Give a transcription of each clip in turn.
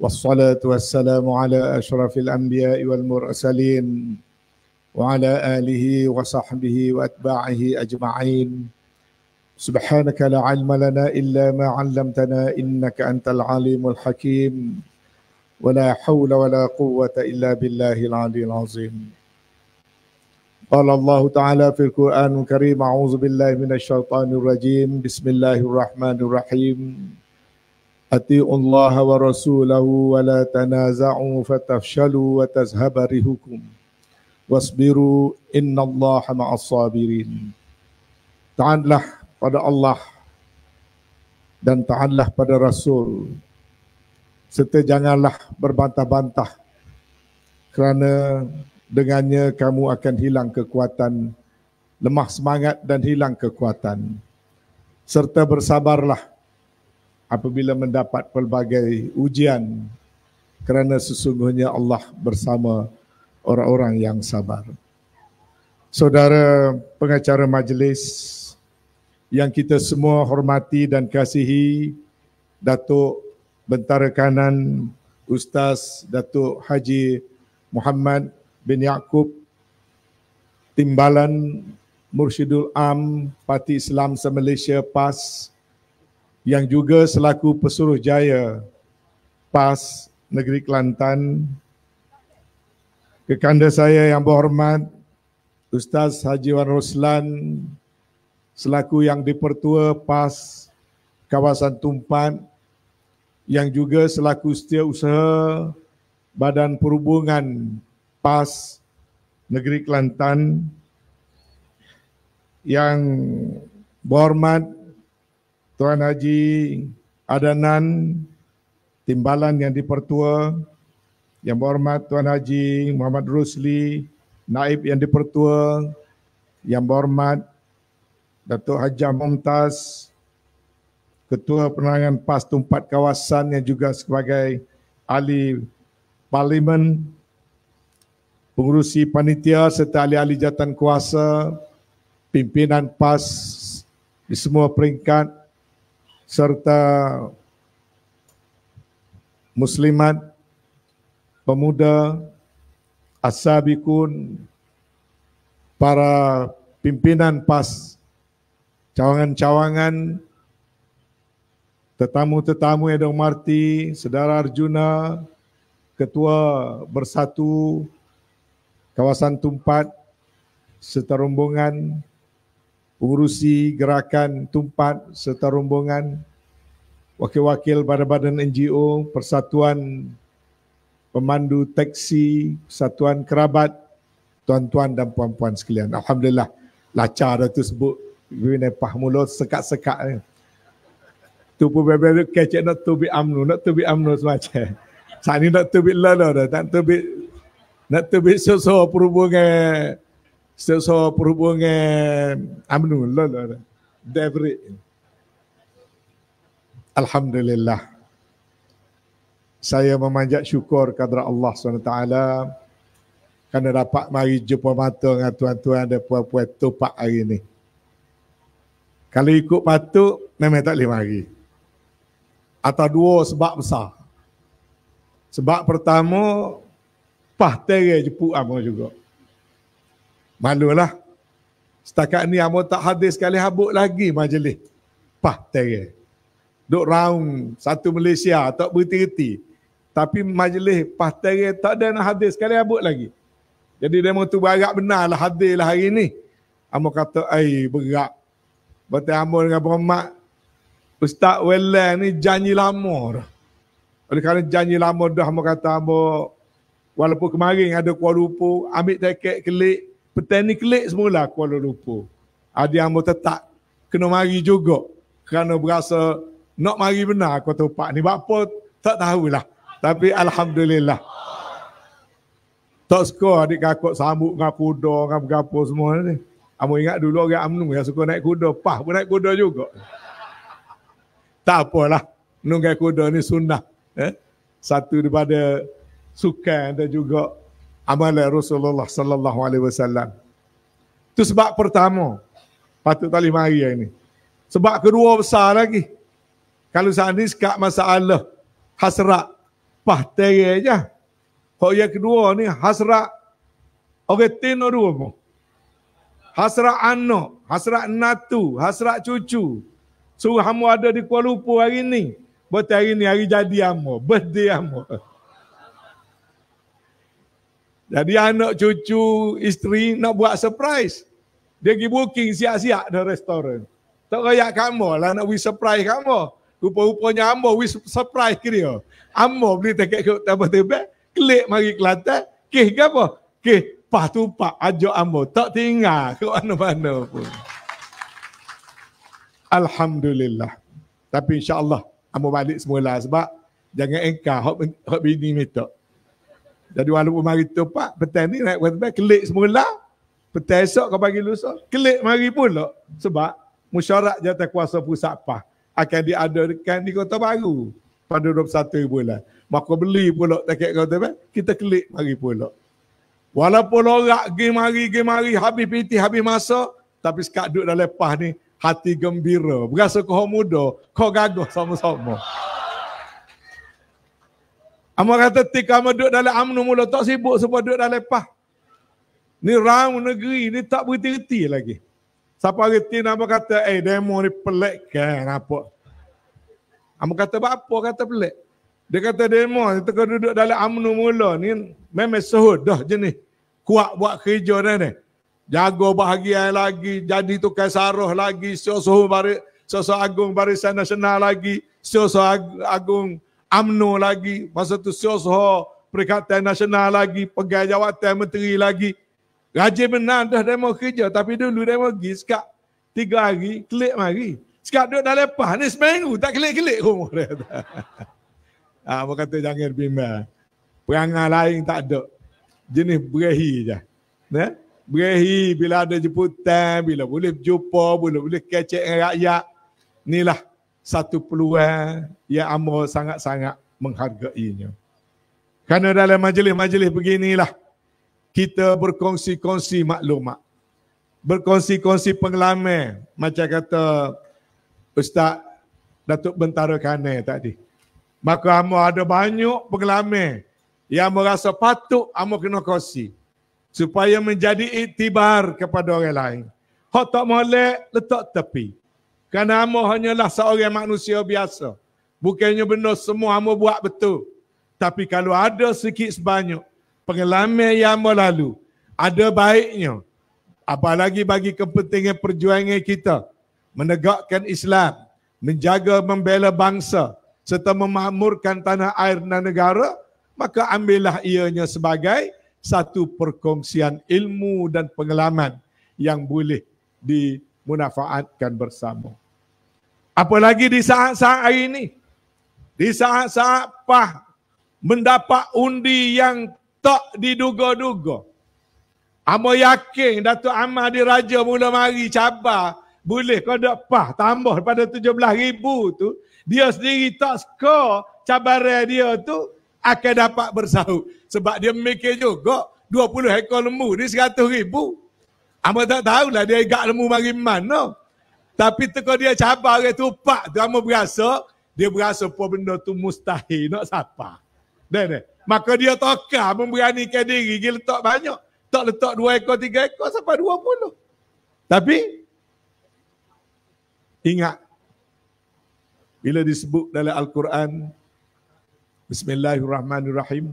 والصلاة والسلام على أشرف الأنبياء والمرسلين وعلى آله وصحبه وأتباعه أجمعين سبحانك لا علم لنا إلا ما علمتنا إنك أنت العليم الحكيم ولا حول ولا قوة إلا بالله العلي العظيم قال الله تعالى في القرآن الكريم أعوذ بالله من الشيطان الرجيم بسم الله الرحمن الرحيم اطيعوا wa ورسوله ولا تنازعوا فتفشلوا وتذهب ريحكم واصبروا ان الله مع الصابرين تعالح pada Allah dan taatlah pada Rasul serta janganlah berbantah-bantah kerana dengannya kamu akan hilang kekuatan lemah semangat dan hilang kekuatan serta bersabarlah apabila mendapat pelbagai ujian kerana sesungguhnya Allah bersama orang-orang yang sabar. Saudara pengacara majlis yang kita semua hormati dan kasihi Datuk Bentara Kanan Ustaz Datuk Haji Muhammad bin Yaakob Timbalan Mursyidul Am Parti Islam se-Malaysia PAS yang juga selaku pesuruh jaya PAS Negeri Kelantan. Kekanda saya yang berhormat, Ustaz Haji Wan Roslan, selaku yang dipertua PAS Kawasan Tumpat, yang juga selaku setiausaha Badan Perhubungan PAS Negeri Kelantan, yang berhormat Tuan Haji Adanan Timbalan yang dipertua, Yang Berhormat Tuan Haji Muhammad Rusli, Naib yang dipertua, Yang Berhormat Datuk Haji Mumtaz, Ketua Penerangan PAS Tumpat Kawasan yang juga sebagai ahli parlimen, pengurusi panitia serta ahli-ahli jatan kuasa, pimpinan PAS di semua peringkat, serta muslimat pemuda asabikun para pimpinan PAS cawangan-cawangan tetamu-tetamu Edong Marti, Sedara Arjuna, Ketua Bersatu, Kawasan Tumpat, seterumbungan Pengurusi gerakan tumpat serta rombongan, wakil-wakil badan badan NGO, persatuan pemandu teksi, persatuan kerabat, tuan-tuan dan puan-puan sekalian. Alhamdulillah, lacar dah tu sebut, bina pah mulut, sekat-sekat ni. Tu pun berbeza, kecik nak tu bi amnu, nak tu bi amnu semacam. Saat ni nak tu bi lalu dah, nak tu bi, nak tu bi sosok perhubungan Setiausaha perhubungan UMNO, lah, lah, lah. Devri. Alhamdulillah. Saya memanjat syukur kepada Allah SWT kerana dapat mari jumpa mata dengan tuan-tuan dan puan-puan topak hari ini. Kalau ikut patut, memang tak boleh mari. Atau dua sebab besar. Sebab pertama, pah terai jepuk amal juga. Malulah. Setakat ni amun tak hadir sekali habuk lagi majlis. Pah terik. Duk raung satu Malaysia tak berhenti-henti. Tapi majlis pah terik tak ada nak hadir sekali habuk lagi. Jadi dia mahu tu berharap benar lah hadir lah hari ni. Amun kata, ay berat. Berarti amun dengan berhormat. Ustaz Welen ni janji lama dah. Oleh kerana janji lama dah amun kata amun. Walaupun kemarin ada Kuala Lumpur, ambil teket kelik petang ni kelik semula Kuala Lumpur. Ada yang mau tetap kena mari juga kerana berasa nak mari benar kota Pak ni. Bapa tak tahulah. Tapi Alhamdulillah. Tak suka adik kakak sambut dengan kuda, dengan berapa semua ni. Amu ingat dulu orang Amnu yang suka naik kuda. Pah pun naik kuda juga. Tak apalah. Menunggai kuda ni sunnah. Eh? Satu daripada sukan dan juga amalan Rasulullah sallallahu alaihi wasallam. Itu sebab pertama. Patut tak lima hari ini. Sebab kedua besar lagi. Kalau saat ini sekat masalah hasrat pahteri aja. Kalau yang kedua ni hasrat orang tino dua mu. Hasrat anak, hasrat natu, hasrat cucu. Suruh kamu ada di Kuala Lumpur hari ini. Buat hari ini hari jadi hamu, birthday hamu. Jadi anak cucu isteri nak buat surprise. Dia pergi booking siap-siap di restoran. Tak kaya kamu lah nak wish surprise kamu. Rupa-rupanya Ambo wish surprise ke dia. Ambo beli tiket ke tiba-tiba. Klik mari Kelantan. Keh? ke apa? Kih pah tupak ajak Ambo. Tak tinggal ke mana-mana pun. Alhamdulillah. Tapi insyaAllah Ambo balik semula sebab jangan engkau. Hak bini minta. Jadi walaupun mari tepat, petang ni naik kereta kelik semula. Petang esok kau bagi lusa, kelik mari pula. Sebab musyarak jatah kuasa pusat apa akan diadakan di Kota Baru pada 21 bulan. Maka beli pula tiket kereta bas, kita kelik mari pula. Walaupun orang pergi mari, pergi mari, habis piti, habis masa, tapi sekat duduk dah lepas ni, hati gembira. Berasa kau muda, kau gagah sama-sama. Amor kata tika amor duduk dalam amnu mula tak sibuk semua duduk dalam lepas. Ni ram negeri ni tak berhenti-henti lagi. Siapa reti nama kata eh demo ni pelik ke apa? Amor kata apa kata pelik? Dia kata demo ni tengah duduk dalam amnu mula ni memang sehut dah jenis. Kuat buat kerja dah ni. Jaga bahagian lagi, jadi tukar saruh lagi, sosok, agung barisan nasional lagi, sosok agung UMNO lagi, masa tu sosho Perikatan Nasional lagi, Pegai Jawatan Menteri lagi. Rajin menang dah demo kerja. Tapi dulu demo pergi sekat tiga hari, klik mari. Sekat duduk dah lepas. Ni seminggu tak klik-klik rumah dia. Ah, ha, apa kata jangan bimbang. Perangai lain tak ada. Jenis berehi je. Ne? Berehi bila ada jemputan, bila boleh jumpa, bila boleh kecek dengan rakyat. Inilah satu peluang yang Amo sangat-sangat menghargainya. Karena dalam majlis-majlis beginilah kita berkongsi-kongsi maklumat. Berkongsi-kongsi pengalaman macam kata Ustaz Datuk Bentara Kane tadi. Maka Amo ada banyak pengalaman yang merasa patut Amo kena kongsi supaya menjadi iktibar kepada orang lain. Hak tak molek letak tepi. Kerana hamba hanyalah seorang manusia biasa. Bukannya benar semua hamba buat betul. Tapi kalau ada sikit sebanyak pengalaman yang hamba lalu, ada baiknya. Apalagi bagi kepentingan perjuangan kita. Menegakkan Islam. Menjaga membela bangsa. Serta memakmurkan tanah air dan negara. Maka ambillah ianya sebagai satu perkongsian ilmu dan pengalaman yang boleh dimunafaatkan bersama. Apalagi di saat-saat hari ini. Di saat-saat PAH mendapat undi yang tak diduga-duga. Amo yakin Datuk Amar diraja mula mari cabar. Boleh kau dak PAH tambah pada 17 ribu tu. Dia sendiri tak suka cabaran dia tu akan dapat bersahut. Sebab dia mikir juga 20 ekor lembu ni 100 ribu. Amo tak tahulah dia agak lembu mari mana. No? Tapi teka dia cabar dia tu drama berasa, dia berasa apa benda tu mustahil nak siapa. Dan maka dia toka memberanikan diri dia letak banyak. Tak letak dua ekor, tiga ekor sampai dua puluh. Tapi ingat bila disebut dalam Al-Quran Bismillahirrahmanirrahim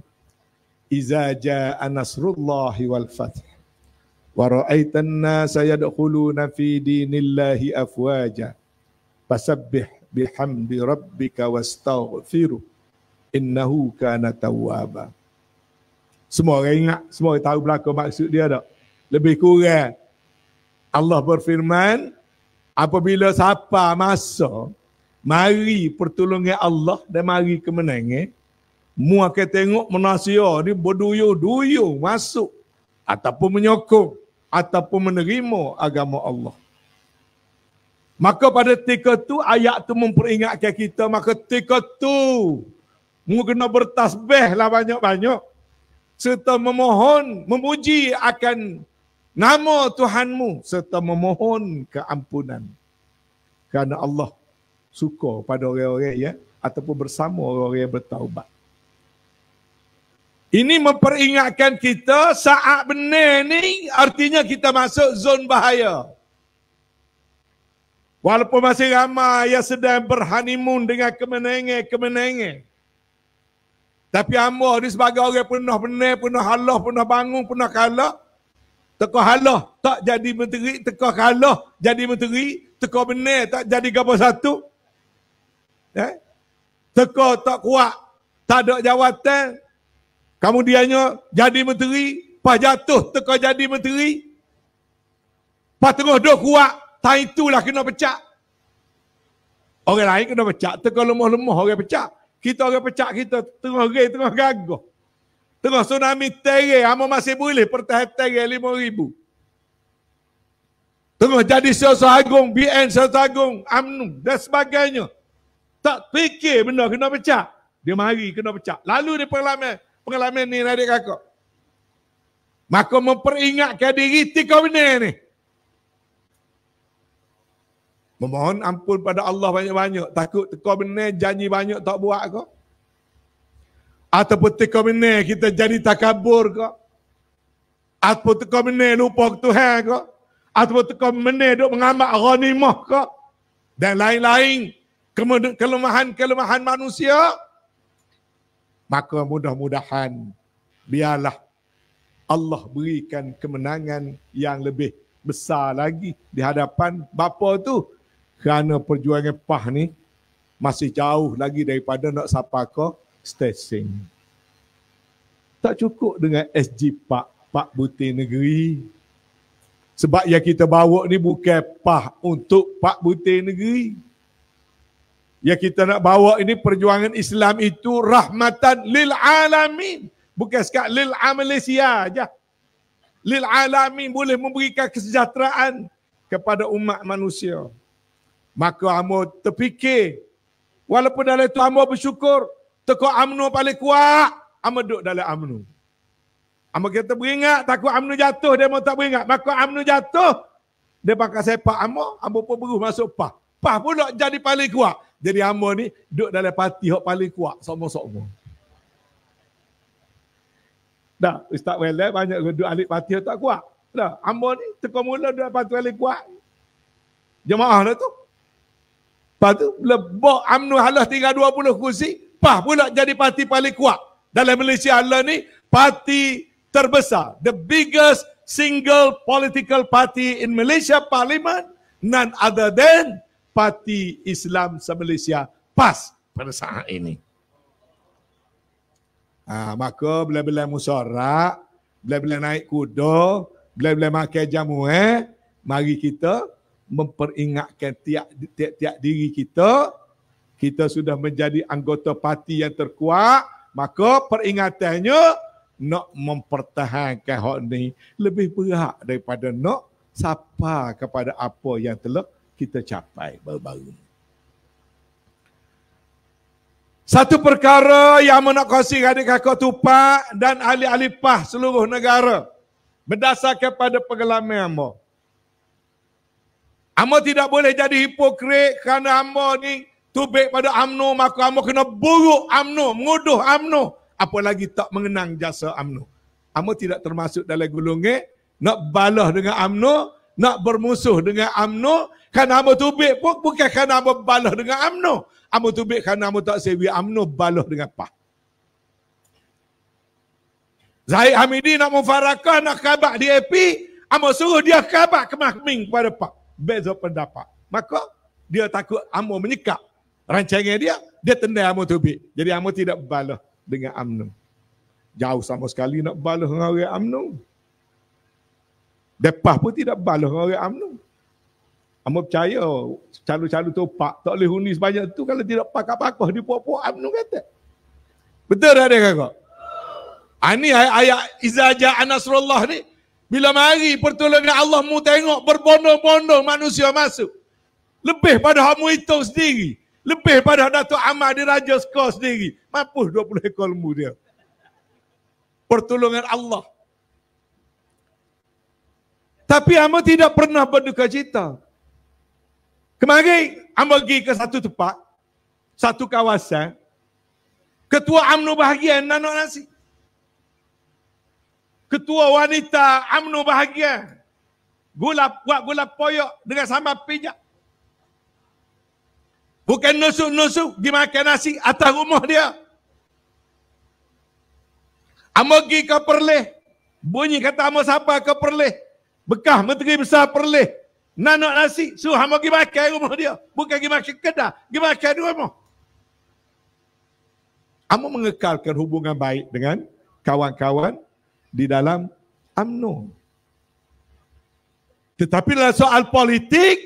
Iza ja'a nasrullahi wal fath wa ra'aitanna sayadkhuluna fi dinillahi afwaja fasabbih bihamdi rabbika wastaghfiru innahu kana tawwaba semua orang ingat semua orang tahu belaka maksud dia tak lebih kurang Allah berfirman apabila siapa masa mari pertolongan Allah dan mari kemenangan mu akan tengok manusia ni berduyu-duyu masuk ataupun menyokong ataupun menerima agama Allah. Maka pada tika tu ayat tu memperingatkan kita. Maka tika tu mu kena bertasbih lah banyak-banyak. Serta memohon, memuji akan nama Tuhanmu. Serta memohon keampunan. Kerana Allah suka pada orang-orang ya. Ataupun bersama orang-orang yang bertaubat. Ini memperingatkan kita saat benar ni artinya kita masuk zon bahaya. Walaupun masih ramai yang sedang berhanimun dengan kemenangan-kemenangan. Tapi ambo ni sebagai orang penuh benar, penuh Allah, penuh bangun, penuh kalah. Teka Allah tak jadi menteri, teka kalah jadi menteri, teka benar tak jadi gapo satu. Eh? Teka tak kuat, tak ada jawatan, kamu Kemudiannya jadi menteri, pas jatuh teka jadi menteri. Pas tengah dok kuat, tak itulah kena pecah. Orang lain kena pecat, teka lemah-lemah orang pecat. Kita orang pecat kita tengah gay, tengah gagah. Tengah tsunami tere, ama masih boleh pertahan tere lima ribu. Tengah jadi siasa agung, BN siasa agung, UMNO dan sebagainya. Tak fikir benda kena pecah, Dia mari kena pecah. Lalu di parlamen, pengalaman ni adik kakak. Maka memperingatkan diri tika benar ni. Memohon ampun pada Allah banyak-banyak. Takut tika benar janji banyak tak buat kau. Ataupun tika benar kita jadi takabur kau. Ataupun tika benar lupa Tuhan kau. Ataupun tika benar duk mengamak ghanimah kau. Dan lain-lain kelemahan-kelemahan manusia. Kelemahan manusia maka mudah-mudahan biarlah Allah berikan kemenangan yang lebih besar lagi di hadapan bapa tu kerana perjuangan PAH ni masih jauh lagi daripada nak sapa ke stasing. Tak cukup dengan SG Pak, Pak Buti Negeri. Sebab yang kita bawa ni bukan PAH untuk Pak Buti Negeri. Ya kita nak bawa ini perjuangan Islam itu rahmatan lil alamin. Bukan sekat lil Malaysia aja. Lil alamin boleh memberikan kesejahteraan kepada umat manusia. Maka kamu terfikir. Walaupun dalam itu kamu bersyukur. Tekuk amnu paling kuat. Kamu duduk dalam amnu. Amu kita beringat takut amnu jatuh dia mahu tak beringat. Maka amnu jatuh dia pakai sepak amu, amu pun berus masuk pah. Pah pula jadi paling kuat jadi hamba ni duduk dalam parti yang paling kuat sama-sama. Dah, Ustaz Welai banyak duduk alik parti yang tak kuat. Dah, hamba ni tekan mula duduk parti yang paling kuat. Jemaah lah tu. Lepas tu, lebok UMNO Allah tinggal dua puluh kursi, pah pula jadi parti paling kuat. Dalam Malaysia Allah ni, parti terbesar. The biggest single political party in Malaysia Parliament, none other than Parti Islam Malaysia PAS pada saat ini. Ha, maka bila-bila musorak, bila-bila naik kuda, bila-bila makan jamu eh, mari kita memperingatkan tiap, tiap, tiap diri kita, kita sudah menjadi anggota parti yang terkuat, maka peringatannya nak mempertahankan hak ni lebih berhak daripada nak sapa kepada apa yang telah kita capai baru-baru ini. Satu perkara yang menakasi adik kakak Tupak dan ahli-ahli PAH seluruh negara berdasarkan kepada pengalaman Amo. Amo tidak boleh jadi hipokrit kerana Amo ni tubik pada UMNO maka Amo kena buruk UMNO, menguduh UMNO. Apalagi tak mengenang jasa UMNO. Amo tidak termasuk dalam gulungnya nak balah dengan UMNO, nak bermusuh dengan UMNO Kan Amo Tubik pun bukan kerana Amo balah dengan Amno. Amu Tubik kerana Amo tak sewi Amno baloh dengan Pah. Zahid Hamidi nak memfarakah, nak khabar di AP. Amu suruh dia khabar ke Mahming kepada Pak. Beza pendapat. Maka dia takut amu menyekap rancangnya dia. Dia tendai amu Tubik. Jadi amu tidak baloh dengan Amno. Jauh sama sekali nak baloh dengan orang Amno. Depah pun tidak baloh dengan orang Amno. Amba percaya calon-calon tu pak tak boleh huni sebanyak tu kalau tidak pakak-pakak di puak-puak amnu kata. Betul tak dia kakak? Ini ah, ayat, ayat izajah anasrullah ni. Bila mari pertolongan Allah mu tengok berbondong-bondong manusia masuk. Lebih pada hamu itu sendiri. Lebih pada Datuk Ahmad di Raja Skor sendiri. Mampus 20 ekor lembu dia. Pertolongan Allah. Tapi hamba tidak pernah berduka cita. Kemarin Amba pergi ke satu tempat, satu kawasan, ketua UMNO bahagian Nanok Nasi. Ketua wanita UMNO bahagian gula buat gula poyok dengan sama pijak. Bukan nusuk-nusuk pergi nasi atas rumah dia. Amba pergi ke Perleh. Bunyi kata Amba siapa ke Perleh. Bekah Menteri Besar Perleh. Nak nasi, suruh hamba pergi makan rumah dia. Bukan pergi makan kedah, pergi makan di rumah. Amu mengekalkan hubungan baik dengan kawan-kawan di dalam UMNO. Tetapi dalam soal politik,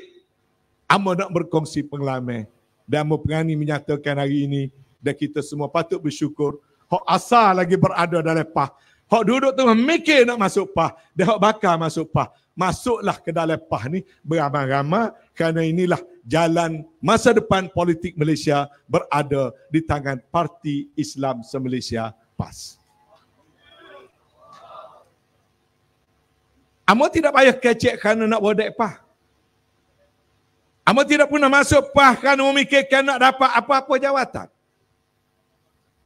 Amu nak berkongsi pengalaman dan Amu pengani menyatakan hari ini dan kita semua patut bersyukur. Hak asal lagi berada dalam PAH. Hak duduk tu memikir nak masuk pah. Dia hak bakal masuk pah. Masuklah ke dalam pah ni beramai-ramai kerana inilah jalan masa depan politik Malaysia berada di tangan Parti Islam se PAS. Amo tidak payah kecek kerana nak bodek pah. Amo tidak pernah masuk pah kerana memikirkan nak dapat apa-apa jawatan.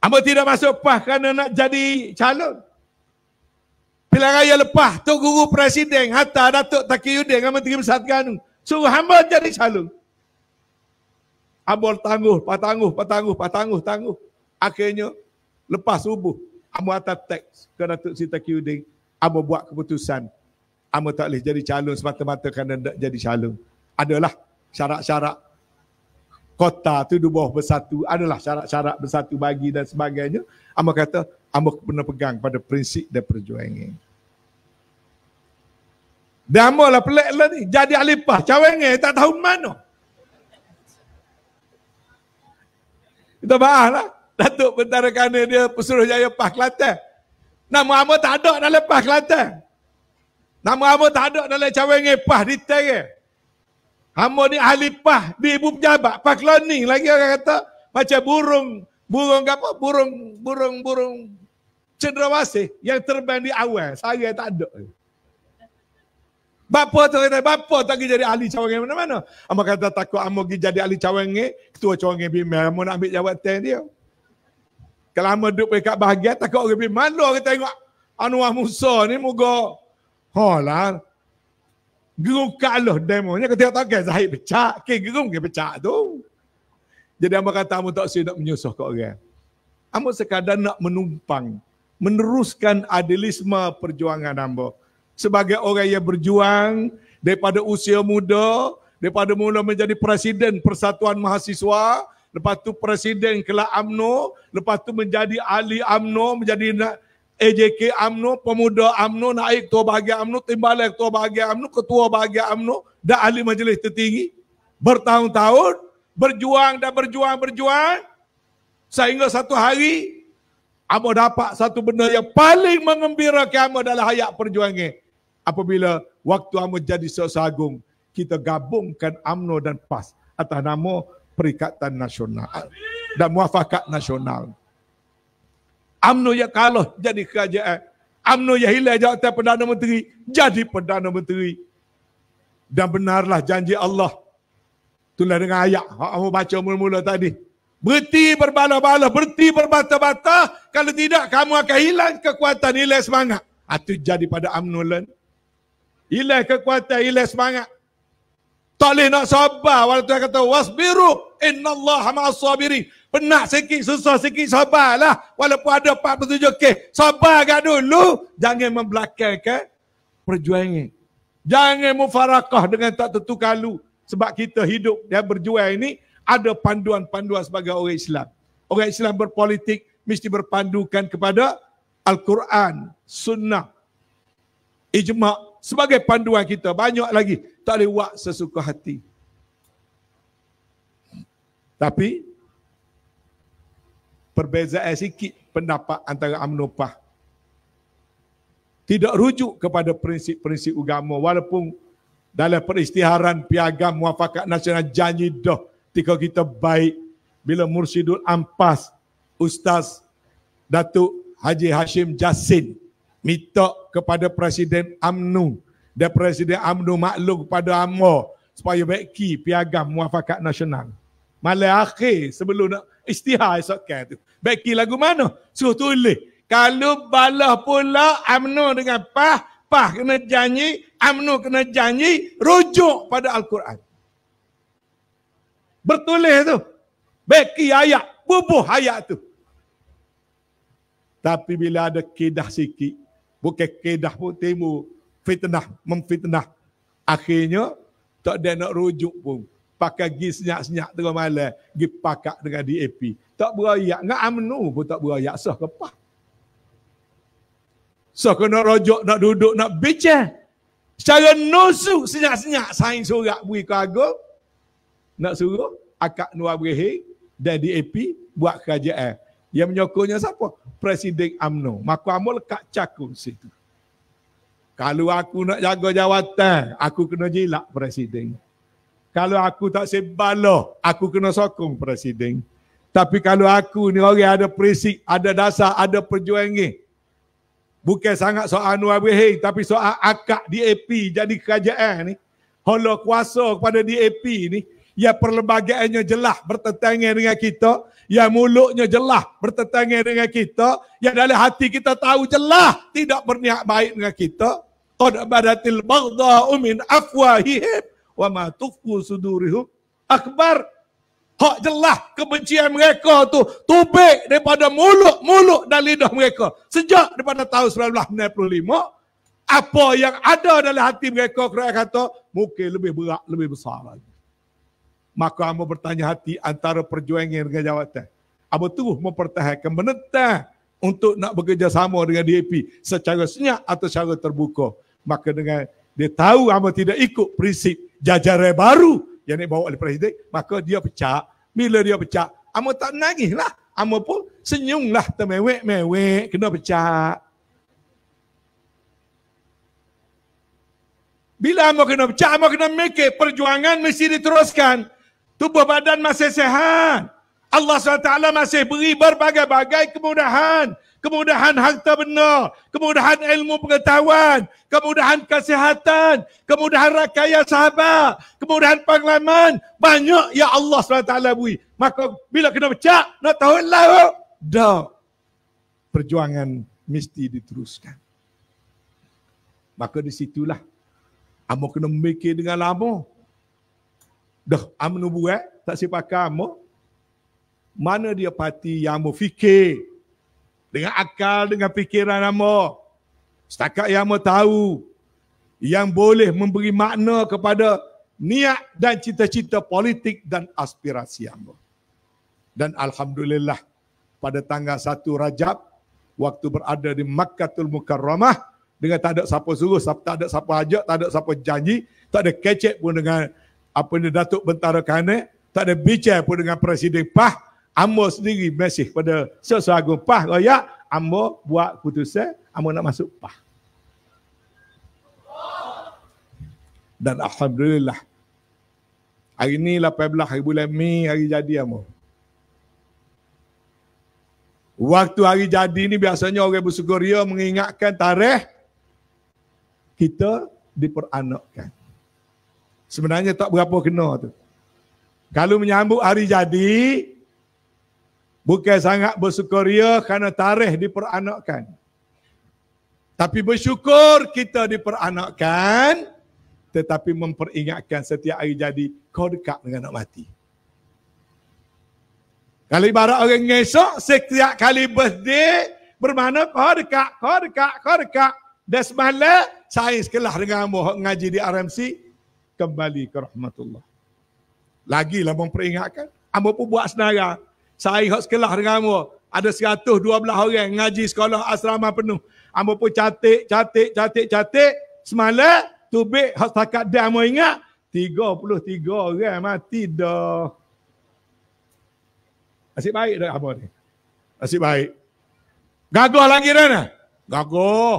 Amo tidak masuk pah kerana nak jadi calon. Pilihan raya lepas, Tok Guru Presiden hatta Datuk Taki Yudin dengan Menteri Besar Terengganu. Suruh hamba jadi calon. Abol tangguh, patangguh, patangguh, patangguh, tangguh. Akhirnya, lepas subuh, Ambil hantar teks ke Datuk Sri Taki Yudin. buat keputusan. Ambil tak boleh jadi calon semata-mata kerana tak jadi calon. Adalah syarat-syarat kota tu di bawah bersatu adalah syarat-syarat bersatu bagi dan sebagainya. Amba kata, amba pernah pegang pada prinsip dan perjuangan. Dan amba lah pelik lah ni. Jadi alipah, cawengeng tak tahu mana. Kita bahas lah. Datuk bentara kana dia pesuruh jaya Pah Kelantan. Nama amba tak ada dalam Pah Kelantan. Nama amba tak ada dalam cawengeng Pah di tengah. Hamba ni ahli pah di ibu pejabat. Pah kloning lagi orang kata. Macam burung. Burung apa? Burung, burung, burung. Cenderawasih yang terbang di awal. Saya tak ada. Bapa tu kata, bapa tak pergi jadi ahli cawangnya mana-mana. Amo kata takut amo pergi jadi ahli ni, Ketua cawangnya bimbing. Amo nak ambil jawatan dia. Kalau amo duduk pergi bahagia, takut orang bimbing. Malu orang tengok Anwar Musa ni. muka ha lah. Gerungkan demo demonya. Ketika tak kan Zahid pecah. Okay, gerung ke pecah tu. Jadi Amba kata Amba tak sedap menyusah ke orang. Amba sekadar nak menumpang. Meneruskan adilisme perjuangan Amba. Sebagai orang yang berjuang. Daripada usia muda. Daripada mula menjadi presiden persatuan mahasiswa. Lepas tu presiden kelak UMNO. Lepas tu menjadi ahli UMNO. Menjadi nak AJK AMNO, Pemuda AMNO Naik Ketua Bahagian UMNO, Timbalan Ketua Bahagian AMNO Ketua Bahagian AMNO dan Ahli Majlis Tertinggi bertahun-tahun berjuang dan berjuang berjuang sehingga satu hari Amo dapat satu benda yang paling mengembirakan Amo adalah hayat perjuangan. Apabila waktu Amo jadi sesagung, kita gabungkan AMNO dan PAS atas nama Perikatan Nasional dan Muafakat Nasional. UMNO yang kalah jadi kerajaan. UMNO yang hilang jawatan Perdana Menteri jadi Perdana Menteri. Dan benarlah janji Allah. Itulah dengan ayat. Kamu baca mula-mula tadi. Berhenti berbalah-balah, berhenti berbata-bata. Kalau tidak, kamu akan hilang kekuatan, hilang semangat. Itu ah, jadi pada UMNO lain. Hilang kekuatan, hilang semangat. Tak boleh nak sabar. Walau Tuhan kata, wasbiru innallaha ma'as-sabirin. Penat sikit, susah sikit, sabarlah. Walaupun ada 47 kes, sabar kat dulu. Jangan membelakangkan perjuangan. Jangan mufarakah dengan tak tentu kalu. Sebab kita hidup dan berjuang ini ada panduan-panduan sebagai orang Islam. Orang Islam berpolitik mesti berpandukan kepada Al-Quran, Sunnah, Ijma' sebagai panduan kita. Banyak lagi. Tak boleh buat sesuka hati. Tapi perbezaan eh, sikit pendapat antara amnopah. Tidak rujuk kepada prinsip-prinsip agama walaupun dalam peristiharan piagam muafakat nasional janji doh ketika kita baik bila Mursidul Ampas Ustaz Datuk Haji Hashim Jasin minta kepada Presiden AMNU dan Presiden AMNU maklum kepada AMO supaya baiki piagam muafakat nasional. Malah akhir sebelum nak istihar esok kan tu. Becky lagu mana? Suruh tulis. Kalau balah pula UMNO dengan PAH, PAH kena janji, UMNO kena janji, rujuk pada Al-Quran. Bertulis tu. Becky ayat, bubuh ayat tu. Tapi bila ada kedah sikit, bukan kedah pun timur, fitnah, memfitnah. Akhirnya, tak ada nak rujuk pun pakai gi senyak-senyak terus malam gi pakak dengan DAP tak berayak nak amnu pun tak berayak sah kepah sah kena rojok nak duduk nak bicah secara nusu senyak-senyak sain surat beri ke agung nak suruh akak nuar berhe dan DAP buat kerajaan yang menyokongnya siapa presiden amnu maka amul kat cakung situ kalau aku nak jaga jawatan aku kena jilat presiden kalau aku tak sebaloh, aku kena sokong presiden. Tapi kalau aku ni orang ada prinsip, ada dasar, ada perjuangan. Bukan sangat soal Anwar Ibrahim tapi soal akak DAP jadi kerajaan ni. Hala kuasa kepada DAP ni yang perlembagaannya jelas bertentangan dengan kita, yang mulutnya jelas bertentangan dengan kita, yang dalam hati kita tahu jelas tidak berniat baik dengan kita. Qad badatil baghdha umin afwahihim wa ma tukfu sudurihum akbar hak jelah kebencian mereka tu tubik daripada mulut-mulut dan lidah mereka sejak daripada tahun 1995 apa yang ada dalam hati mereka kerana kata mungkin lebih berat lebih besar lagi maka kamu bertanya hati antara perjuangan dengan jawatan apa tu mempertahankan menentang untuk nak bekerjasama dengan DAP secara senyap atau secara terbuka maka dengan dia tahu amat tidak ikut prinsip jajaran baru yang dibawa oleh presiden, maka dia pecah. Bila dia pecah, amat tak nangis lah. Amat pun senyum lah, termewek-mewek, kena pecah. Bila amat kena pecah, amat kena mikir, perjuangan mesti diteruskan. Tubuh badan masih sehat. Allah SWT masih beri berbagai-bagai kemudahan kemudahan harta benda, kemudahan ilmu pengetahuan, kemudahan kesihatan, kemudahan rakyat sahabat, kemudahan pengalaman, banyak ya Allah SWT bui. Maka bila kena pecah, nak tahu lah. Oh. Dah. Perjuangan mesti diteruskan. Maka di situlah. Amo kena mikir dengan lama. Dah, amo nubuat. Tak siapa kamu Mana dia parti yang mau fikir dengan akal, dengan fikiran nama. Setakat yang mahu tahu yang boleh memberi makna kepada niat dan cita-cita politik dan aspirasi hamba. Dan Alhamdulillah pada tanggal 1 Rajab waktu berada di Makkatul Mukarramah dengan tak ada siapa suruh, tak ada siapa ajak, tak ada siapa janji, tak ada kecek pun dengan apa ni Datuk Bentara Kanek, tak ada bicara pun dengan Presiden Pah, Amo sendiri mesej pada sesuatu pah raya. Amo buat putusan. Amo nak masuk pah. Dan Alhamdulillah. Hari ni 18 hari bulan Mei hari jadi Amo. Waktu hari jadi ni biasanya orang bersyukur dia mengingatkan tarikh kita diperanakkan. Sebenarnya tak berapa kena tu. Kalau menyambut hari jadi, Bukan sangat bersukaria ya kerana tarikh diperanakkan. Tapi bersyukur kita diperanakkan tetapi memperingatkan setiap hari jadi kau dekat dengan nak mati. Kalau ibarat orang ngesok setiap kali birthday bermana kau dekat, kau dekat, kau dekat. Dan semalam saya sekelah dengan Allah ngaji di RMC kembali ke rahmatullah. Lagilah memperingatkan. Ambo pun buat senarang. Saya ikut sekolah dengan Ambo. Ada 112 orang yang ngaji sekolah asrama penuh. Ambo pun catik, catik, catik, catik. Semalam, tubik hak takat dia Ambo ingat. 33 orang mati dah. Asyik baik dah Ambo ni. Asyik baik. Gagoh lagi dah ni? Gagah.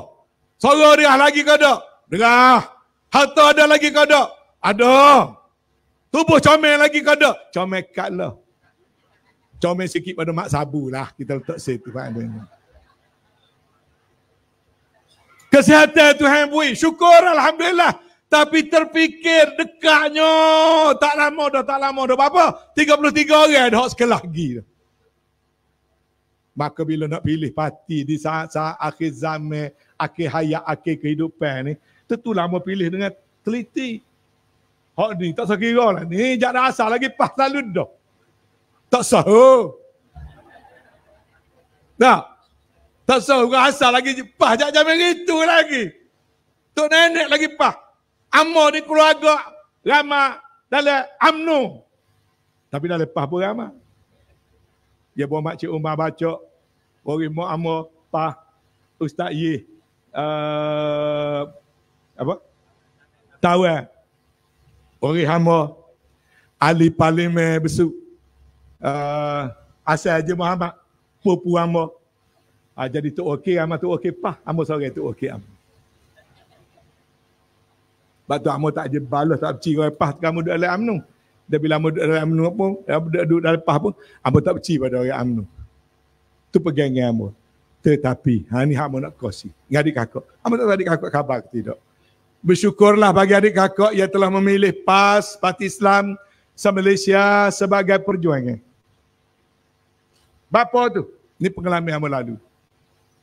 Sorok dia lagi ke tak? Dengar. Harta ada lagi ke tak? Ada. Tubuh comel lagi ke tak? Comel kat lah comel sikit pada mak sabu lah kita letak situ maknanya. Kesihatan tu buih. Syukur Alhamdulillah. Tapi terfikir dekatnya. Tak lama dah, tak lama dah. apa? 33 orang dah sekali lagi. Maka bila nak pilih parti di saat-saat akhir zaman, akhir hayat, akhir kehidupan ni, tentu lama pilih dengan teliti. Hak ni tak sekiranya lah. Ni jatuh asal lagi pas lalu tak sahur. Oh. Nah. Tak sahur asal lagi pah jak jam itu lagi. Tok nenek lagi pah. Amo di keluarga lama dalam amnu. Tapi dah lepas pun ramah. Dia buat makcik Umar baca. Bori mo amo pah Ustaz Ye. Uh, apa? Tawar. Eh? Bori hamo Ali Parlimen besuk uh, asal aja Muhammad pupu ambo uh, ah, jadi tu okey ama tu okey pah ambo sore tu okey ambo batu ambo tak aja balas tak cerita pah kamu duduk dalam amnu dan bila ambo duduk dalam amnu pun duduk dalam pah pun ambo tak cerita pada orang amnu tu pegang ambo tetapi ha ni hak nak kasi ngadi kakak ambo tak tadi kakak khabar tidak Bersyukurlah bagi adik kakak yang telah memilih PAS, Parti Islam, Malaysia sebagai perjuangan. Bapak tu? Ni pengalaman yang berlalu.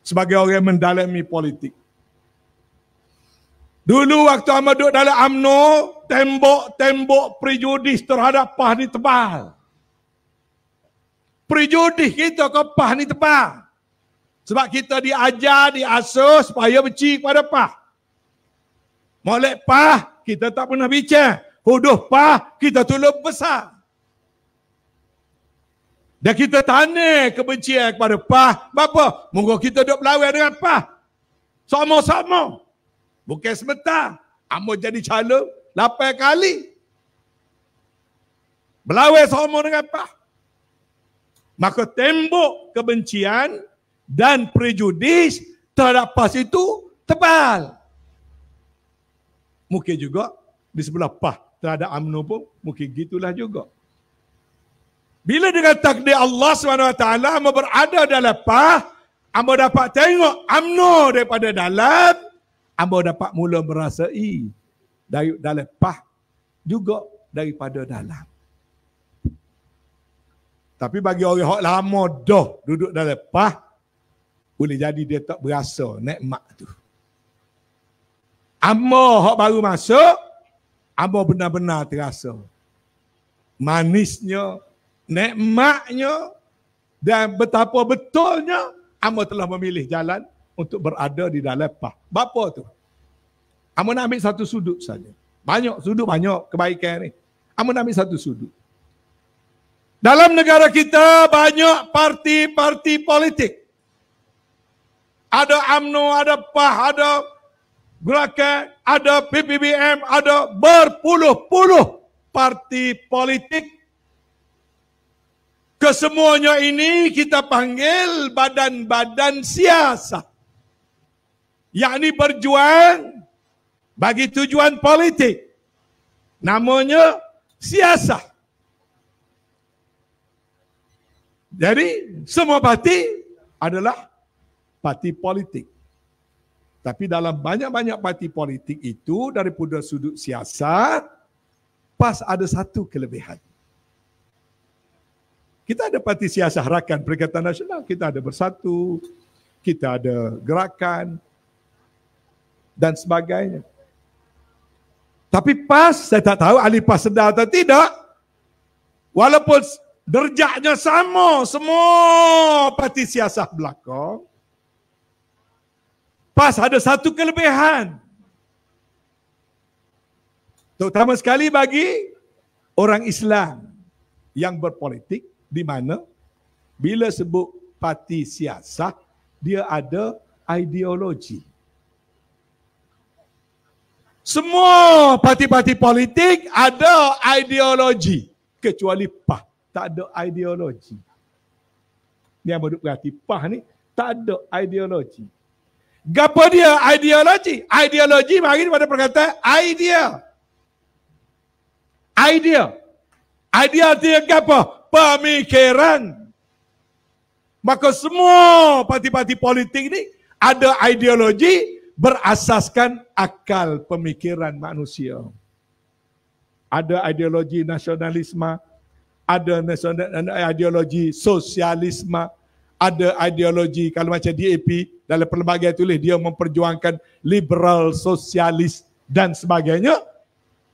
Sebagai orang yang mendalami politik. Dulu waktu Amal duduk dalam UMNO, tembok-tembok prejudis terhadap PAH ni tebal. Prejudis kita ke PAH ni tebal. Sebab kita diajar, diasuh supaya benci kepada PAH. Molek PAH, kita tak pernah bicara. Huduh PAH, kita tulis besar. Dan kita tanya kebencian kepada Pah. Bapa, moga kita duduk berlawan dengan Pah. Sama-sama. Bukan sebentar. Amo jadi calon. Lapan kali. Berlawan sama dengan Pah. Maka tembok kebencian dan prejudis terhadap PAS itu tebal. Mungkin juga di sebelah PAS terhadap UMNO pun mungkin gitulah juga. Bila dengan takdir Allah SWT Amba berada dalam pah, Amba dapat tengok amno daripada dalam Amba dapat mula merasai Dari dalam pah Juga daripada dalam Tapi bagi orang yang lama dah Duduk dalam pah Boleh jadi dia tak berasa nikmat tu Amba yang baru masuk Amba benar-benar terasa Manisnya nikmatnya dan betapa betulnya Amo telah memilih jalan untuk berada di dalam pah. Bapa tu? Amo nak ambil satu sudut saja. Banyak sudut, banyak kebaikan ni. Amo nak ambil satu sudut. Dalam negara kita banyak parti-parti politik. Ada AMNO, ada PAH, ada Gerakan, ada PPBM, ada berpuluh-puluh parti politik Kesemuanya ini kita panggil badan-badan siasa. Yakni berjuang bagi tujuan politik. Namanya siasat. Jadi semua parti adalah parti politik. Tapi dalam banyak-banyak parti politik itu daripada sudut siasat, pas ada satu kelebihan. Kita ada parti siasah harakan Perikatan Nasional, kita ada bersatu, kita ada gerakan dan sebagainya. Tapi PAS, saya tak tahu ahli PAS sedar atau tidak. Walaupun derjaknya sama semua parti siasah belakang. PAS ada satu kelebihan. Terutama sekali bagi orang Islam yang berpolitik di mana bila sebut parti siasat dia ada ideologi semua parti-parti politik ada ideologi kecuali PAH tak ada ideologi ni yang duk berarti PAH ni tak ada ideologi Gapo dia ideologi? Ideologi mari pada perkataan idea. Idea. Idea dia gapo? pemikiran. Maka semua parti-parti politik ini ada ideologi berasaskan akal pemikiran manusia. Ada ideologi nasionalisme, ada ideologi sosialisme, ada ideologi kalau macam DAP dalam pelbagai tulis dia memperjuangkan liberal, sosialis dan sebagainya.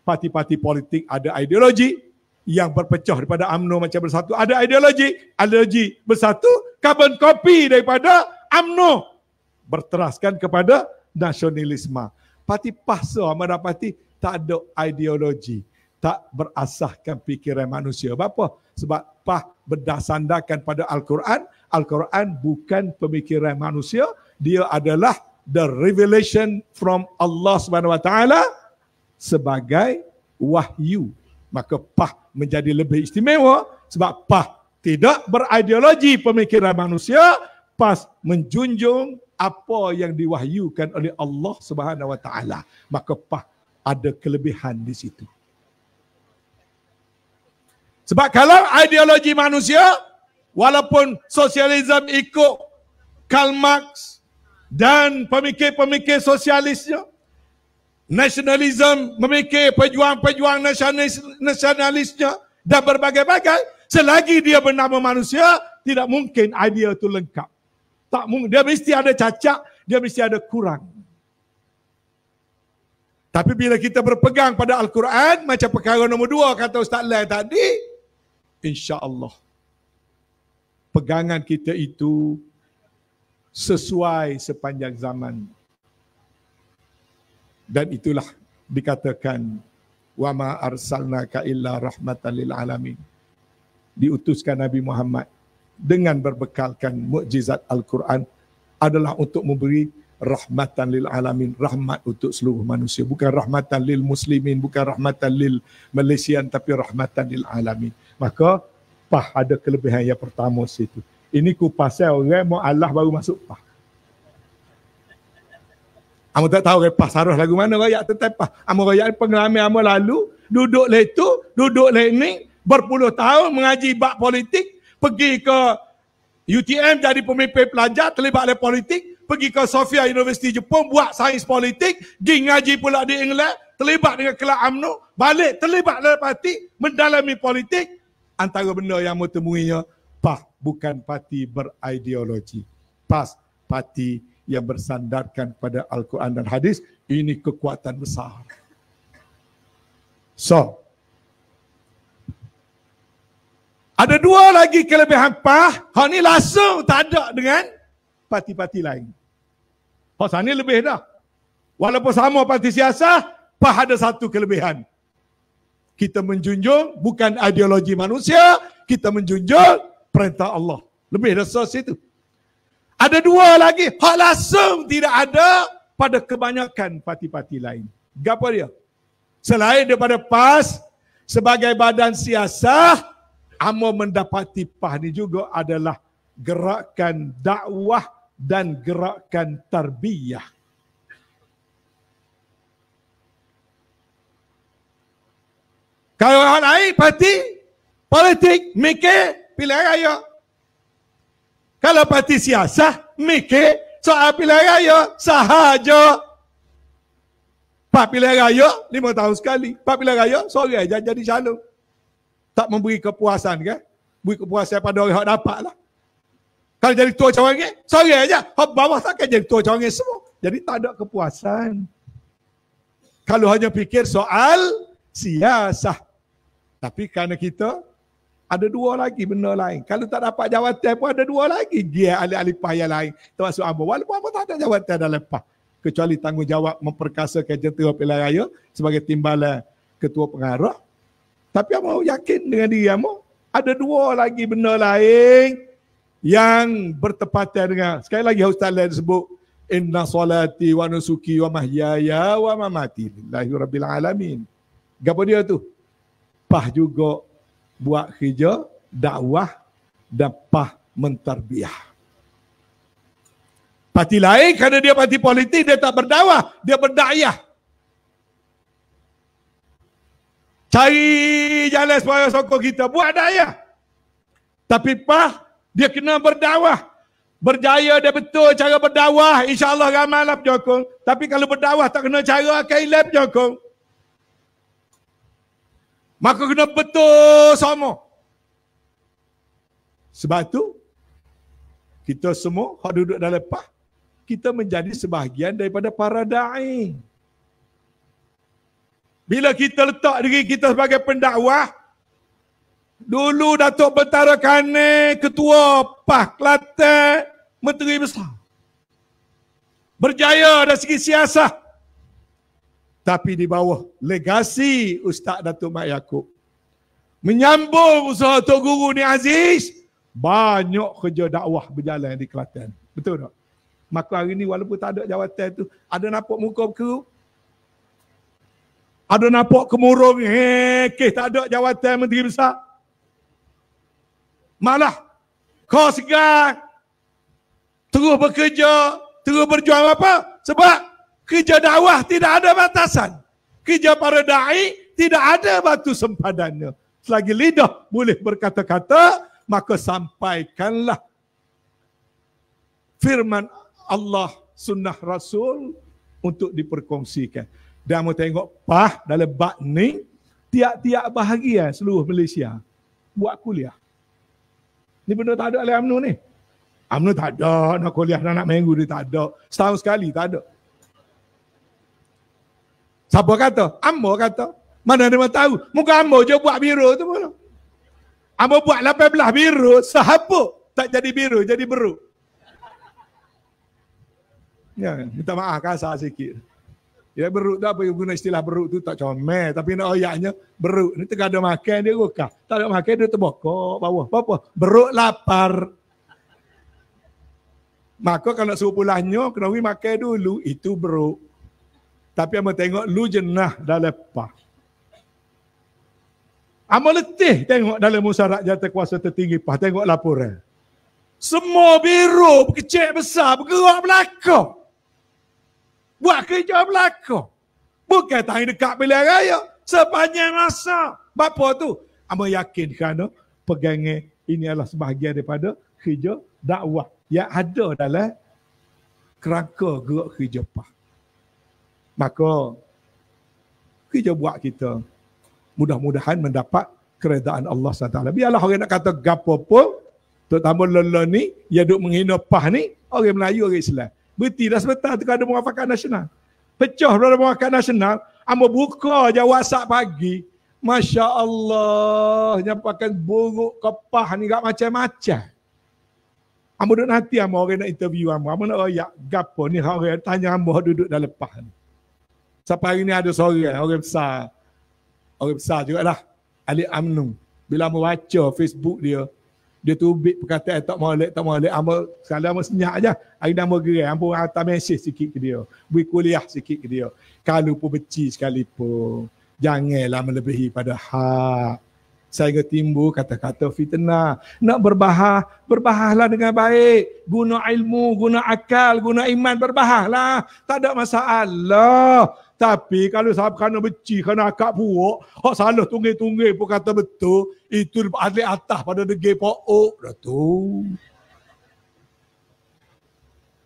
Parti-parti politik ada ideologi, yang berpecah daripada Amno macam bersatu. Ada ideologi, ideologi bersatu, carbon copy daripada Amno berteraskan kepada nasionalisme. Parti PASO mendapati tak ada ideologi, tak berasaskan fikiran manusia. Bapa? Sebab PAH berdasarkan pada Al-Quran, Al-Quran bukan pemikiran manusia, dia adalah the revelation from Allah Subhanahu Wa Taala sebagai wahyu. Maka PAH menjadi lebih istimewa sebab PAH tidak berideologi pemikiran manusia, PAS menjunjung apa yang diwahyukan oleh Allah Subhanahu Wa Taala. Maka PAH ada kelebihan di situ. Sebab kalau ideologi manusia, walaupun sosialisme ikut Karl Marx dan pemikir-pemikir sosialisnya, nasionalism memikir pejuang-pejuang nasionalis, nasionalisnya dan berbagai-bagai selagi dia bernama manusia tidak mungkin idea itu lengkap tak mungkin dia mesti ada cacat dia mesti ada kurang tapi bila kita berpegang pada Al-Quran, macam perkara nombor dua kata Ustaz Lai tadi, insya Allah pegangan kita itu sesuai sepanjang zaman dan itulah dikatakan wama arsalnaka illa rahmatan lil alamin diutuskan Nabi Muhammad dengan berbekalkan mukjizat Al-Quran adalah untuk memberi rahmatan lil alamin rahmat untuk seluruh manusia bukan rahmatan lil muslimin bukan rahmatan lil malaysian tapi rahmatan lil alamin maka pah ada kelebihan yang pertama situ ini ku pasal orang mau Allah baru masuk pah Amo tak tahu repas saruh lagu mana raya tertepas. Amo raya pengalami amo lalu, duduk leh tu, duduk leh ni, berpuluh tahun mengaji bab politik, pergi ke UTM jadi pemimpin pelajar, terlibat oleh politik, pergi ke Sofia University Jepun buat sains politik, di ngaji pula di England, terlibat dengan kelab UMNO, balik terlibat dalam parti, mendalami politik, antara benda yang mu temuinya, PAH bukan parti berideologi. PAS parti yang bersandarkan pada Al-Quran dan hadis ini kekuatan besar. So ada dua lagi kelebihan pah, hak ni langsung tak ada dengan parti-parti lain. Hak sana lebih dah. Walaupun sama parti siasah, pah ada satu kelebihan. Kita menjunjung bukan ideologi manusia, kita menjunjung perintah Allah. Lebih dah sos itu. Ada dua lagi, hak lasem tidak ada pada kebanyakan parti-parti lain. Gapa dia? Selain daripada PAS sebagai badan siasah, amo mendapati PAH ni juga adalah gerakan dakwah dan gerakan tarbiyah. Kalau orang lain parti, politik, mikir, pilih raya. Kalau parti siasa, mikir soal pilihan raya sahaja. Pak pilihan raya, lima tahun sekali. Pak pilihan raya, sore aja jadi calon. Tak memberi kepuasan ke? Beri kepuasan pada orang yang dapat lah. Kalau jadi tua cawangnya, sore aja. Hak bawah takkan jadi tua cawangnya semua. Jadi tak ada kepuasan. Kalau hanya fikir soal siasah. Tapi kerana kita ada dua lagi benda lain. Kalau tak dapat jawatan pun ada dua lagi. Gia ahli-ahli payah lain. Termasuk Amba. Walaupun Amba tak ada jawatan dah lepas. Kecuali tanggungjawab memperkasakan jentera pilihan raya sebagai timbalan ketua pengarah. Tapi Amba yakin dengan diri Amba. Ada dua lagi benda lain yang bertepatan dengan. Sekali lagi Ustaz Lain sebut. Inna salati wa nusuki wa mahyaya wa mamati. Lillahi rabbil alamin. Gapa dia tu? Pah juga buat kerja dakwah dan pah mentarbiah. Parti lain kerana dia parti politik, dia tak berdakwah, dia berdakyah. Cari jalan supaya sokong kita, buat dakyah. Tapi pah, dia kena berdakwah. Berjaya dia betul cara berdakwah, insyaAllah ramai lah penyokong. Tapi kalau berdakwah tak kena cara, akan hilang penyokong. Maka kena betul sama. Sebab tu, kita semua yang duduk dalam lepas, kita menjadi sebahagian daripada para da'i. Bila kita letak diri kita sebagai pendakwah, dulu Datuk Bentara Kane, Ketua Pah Kelantan, Menteri Besar. Berjaya dari segi siasah tapi di bawah legasi Ustaz Datuk Mak Yaakob. Menyambung usaha Tok Guru ni Aziz, banyak kerja dakwah berjalan di Kelantan. Betul tak? Maka hari ni walaupun tak ada jawatan tu, ada nampak muka berkeru? Ada nampak kemurung? Hekeh tak ada jawatan Menteri Besar. Malah kau segar, terus bekerja, terus berjuang apa? Sebab Kerja dakwah tidak ada batasan. Kerja para da'i tidak ada batu sempadannya. Selagi lidah boleh berkata-kata, maka sampaikanlah firman Allah sunnah Rasul untuk diperkongsikan. Dan mau tengok pah dalam bak ni, tiap-tiap bahagia seluruh Malaysia buat kuliah. Ini benda tak ada oleh UMNO ni. UMNO tak ada nak kuliah anak minggu dia tak ada. Setahun sekali tak ada. Siapa kata? Ambo kata. Mana dia tahu? Muka ambo je buat biru tu pun. Ambo buat belah biru, sahabu tak jadi biru, jadi beruk. Ya, minta maaf kasar sikit. Ya beruk tu apa guna istilah beruk tu tak comel tapi nak oyaknya beruk ni tengah ada makan dia rokah. Tak ada makan dia terbokok bawah. Apa apa? Beruk lapar. Maka kalau suruh pulahnya kena wi makan dulu itu beruk. Tapi ama tengok lu jenah dah lepas. Ama letih tengok dalam musyarak jata kuasa tertinggi pah. Tengok laporan. Semua biru kecil besar bergerak belakang. Buat kerja belakang. Bukan tangan dekat pilihan raya. Sepanjang masa. Bapa tu. Ama yakin kerana pegangan ini adalah sebahagian daripada kerja dakwah yang ada dalam kerangka gerak kerja pah maka kerja buat kita mudah-mudahan mendapat keredaan Allah SWT. Biarlah orang nak kata gapo pun, terutama lelah ni, yang duduk menghina PAH ni, orang Melayu, orang Islam. Berhenti dah sebentar tu ada muafakat nasional. Pecah berada muafakat nasional, ambil buka je WhatsApp pagi, Masya Allah, nyampakan buruk ke PAH ni, gak macam-macam. Ambo duduk nanti ambo orang nak interview ambo, ambo nak royak gapo ni orang tanya ambo duduk dalam PAH ni. Sampai hari ni ada seorang orang besar. Orang besar jugalah. Ali Amnu. Bila Amal baca Facebook dia, dia tubik perkataan tak maulik, tak maulik. Amal sekali Amal senyap je. Hari ni Amal gerai. Amal hantar mesej sikit ke dia. Beri kuliah sikit ke dia. Kalau pun beci sekalipun. Janganlah melebihi pada hak. Saya ingat timbul kata-kata fitnah. Nak berbahah, berbahahlah dengan baik. Guna ilmu, guna akal, guna iman, berbahahlah. Tak ada masalah. Tapi kalau sahabat kena beci, kena akak puak, hak salah tunggih-tunggih pun kata betul, itu adik atas pada negeri pokok. Dah tu.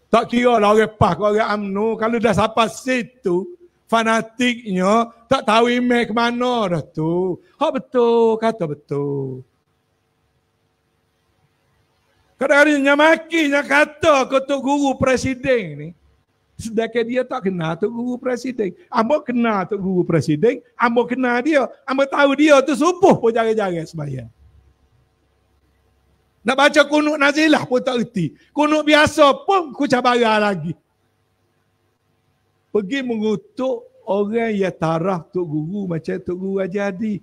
Tak kira lah orang PAS, orang UMNO, kalau dah sampai situ, fanatiknya, tak tahu email ke mana dah tu. Hak betul, kata betul. Kadang-kadang nyamaki, nyakata ketua guru presiden ni, Sedangkan dia tak kenal tu Guru Presiden. Ambo kenal tu Guru Presiden, ambo kenal dia. Ambo tahu dia tu subuh pun jaga-jaga sembahyang. Nak baca kunuk nazilah pun tak erti. Kunuk biasa pun ku cabara lagi. Pergi mengutuk orang yang tarah tu Guru macam tu Guru jadi.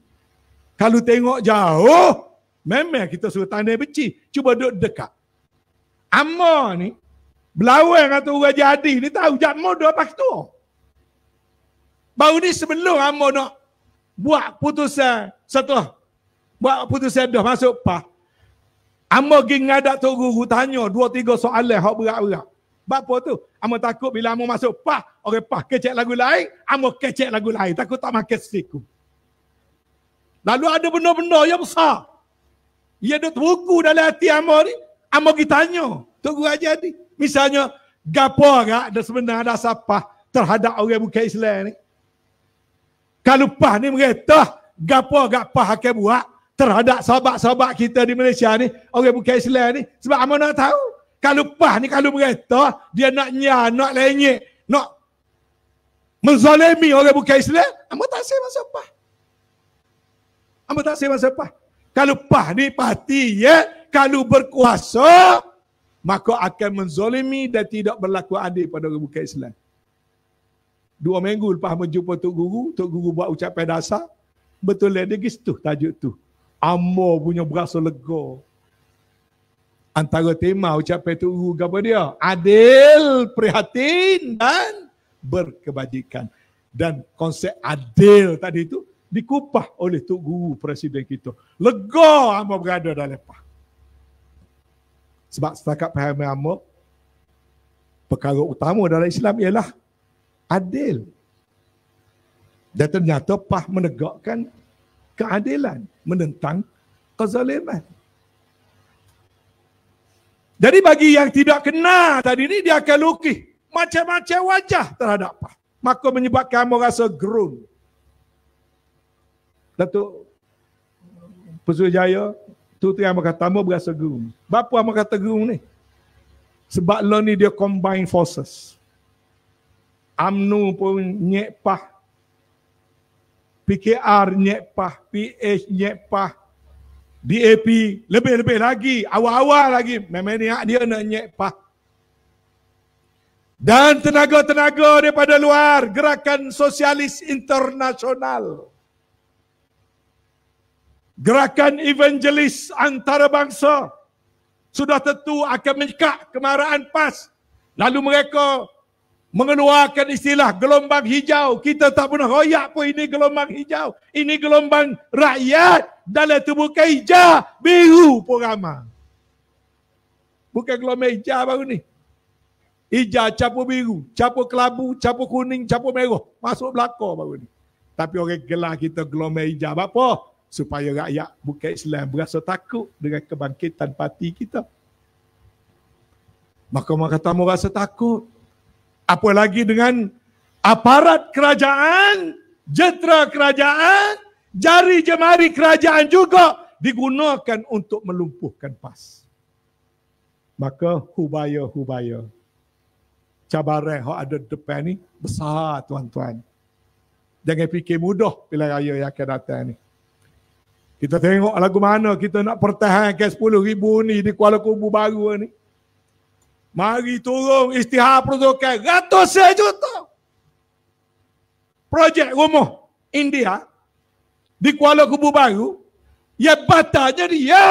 Kalau tengok jauh, memang kita suruh tanda beci. Cuba duduk dekat. Amma ni, Belawan kata orang jadi ni tahu jat modo apa tu. Baru ni sebelum hamba nak buat putusan satu buat putusan dah masuk pa. Hamba gi ngadak tu guru tanya dua tiga soalan hak berat-berat. apa tu? Hamba takut bila hamba masuk pa orang pa kecek lagu lain, hamba kecek lagu lain takut tak makan siku. Lalu ada benda-benda yang besar. Ia ada terbuku dalam hati hamba ni. Hamba pergi tanya. Tok Guru Haji Misalnya, gapo agak dan sebenarnya ada siapa terhadap orang bukan Islam ni? Kalau pah ni mereka, gapo agak pah akan buat terhadap sahabat-sahabat kita di Malaysia ni, orang bukan Islam ni? Sebab apa nak tahu? Kalau pah ni, kalau mereka, dia nak nyah, nak lenyek, nak menzalimi orang bukan Islam, apa tak saya siapa? pah? tak saya siapa? pah? Kalau pah ni pasti ya, kalau berkuasa, maka akan menzolimi dan tidak berlaku adil pada orang bukan Islam. Dua minggu lepas menjumpa Tok Guru, Tok Guru buat ucap pedasa, betul dia pergi situ tajuk tu. Amo punya berasa lega. Antara tema ucap Tok Guru apa dia? Adil, prihatin dan berkebajikan. Dan konsep adil tadi itu dikupah oleh Tok Guru Presiden kita. Lega amo berada dalam lepas. Sebab setakat pahamai amok, perkara utama dalam Islam ialah adil. Dan ternyata pah menegakkan keadilan menentang kezaliman. Jadi bagi yang tidak kena tadi ni dia akan lukis macam-macam wajah terhadap pah. Maka menyebabkan kamu rasa gerun. Datuk Pesul Jaya Tu tu yang berkata berasa gerung. Bapa yang berkata gerung ni? Sebab lo ni dia combine forces. AMNU pun nyepah. PKR nyepah. PH nyepah. DAP lebih-lebih lagi. Awal-awal lagi. Memang dia nak nyepah. Dan tenaga-tenaga daripada luar gerakan sosialis internasional gerakan evangelis antarabangsa sudah tentu akan menyekat kemarahan PAS. Lalu mereka mengeluarkan istilah gelombang hijau. Kita tak pernah royak pun ini gelombang hijau. Ini gelombang rakyat dalam tubuh bukan biru pun ramah. Bukan gelombang hijau baru ni. Hijau campur biru, campur kelabu, campur kuning, campur merah. Masuk belakang baru ni. Tapi orang gelar kita gelombang hijau. Bapak, supaya rakyat bukan Islam berasa takut dengan kebangkitan parti kita. maka Mahkamah kata mau rasa takut. Apa lagi dengan aparat kerajaan, jentera kerajaan, jari jemari kerajaan juga digunakan untuk melumpuhkan PAS. Maka hubaya-hubaya cabaran yang ada di depan ni besar tuan-tuan. Jangan fikir mudah bila raya yang akan datang ni. Kita tengok lagu mana kita nak pertahankan 10 ribu ni di Kuala Kubu baru ni. Mari turun istihar peruntukan ratusan juta. Projek rumah India di Kuala Kubu baru yang jadi dia. Ya.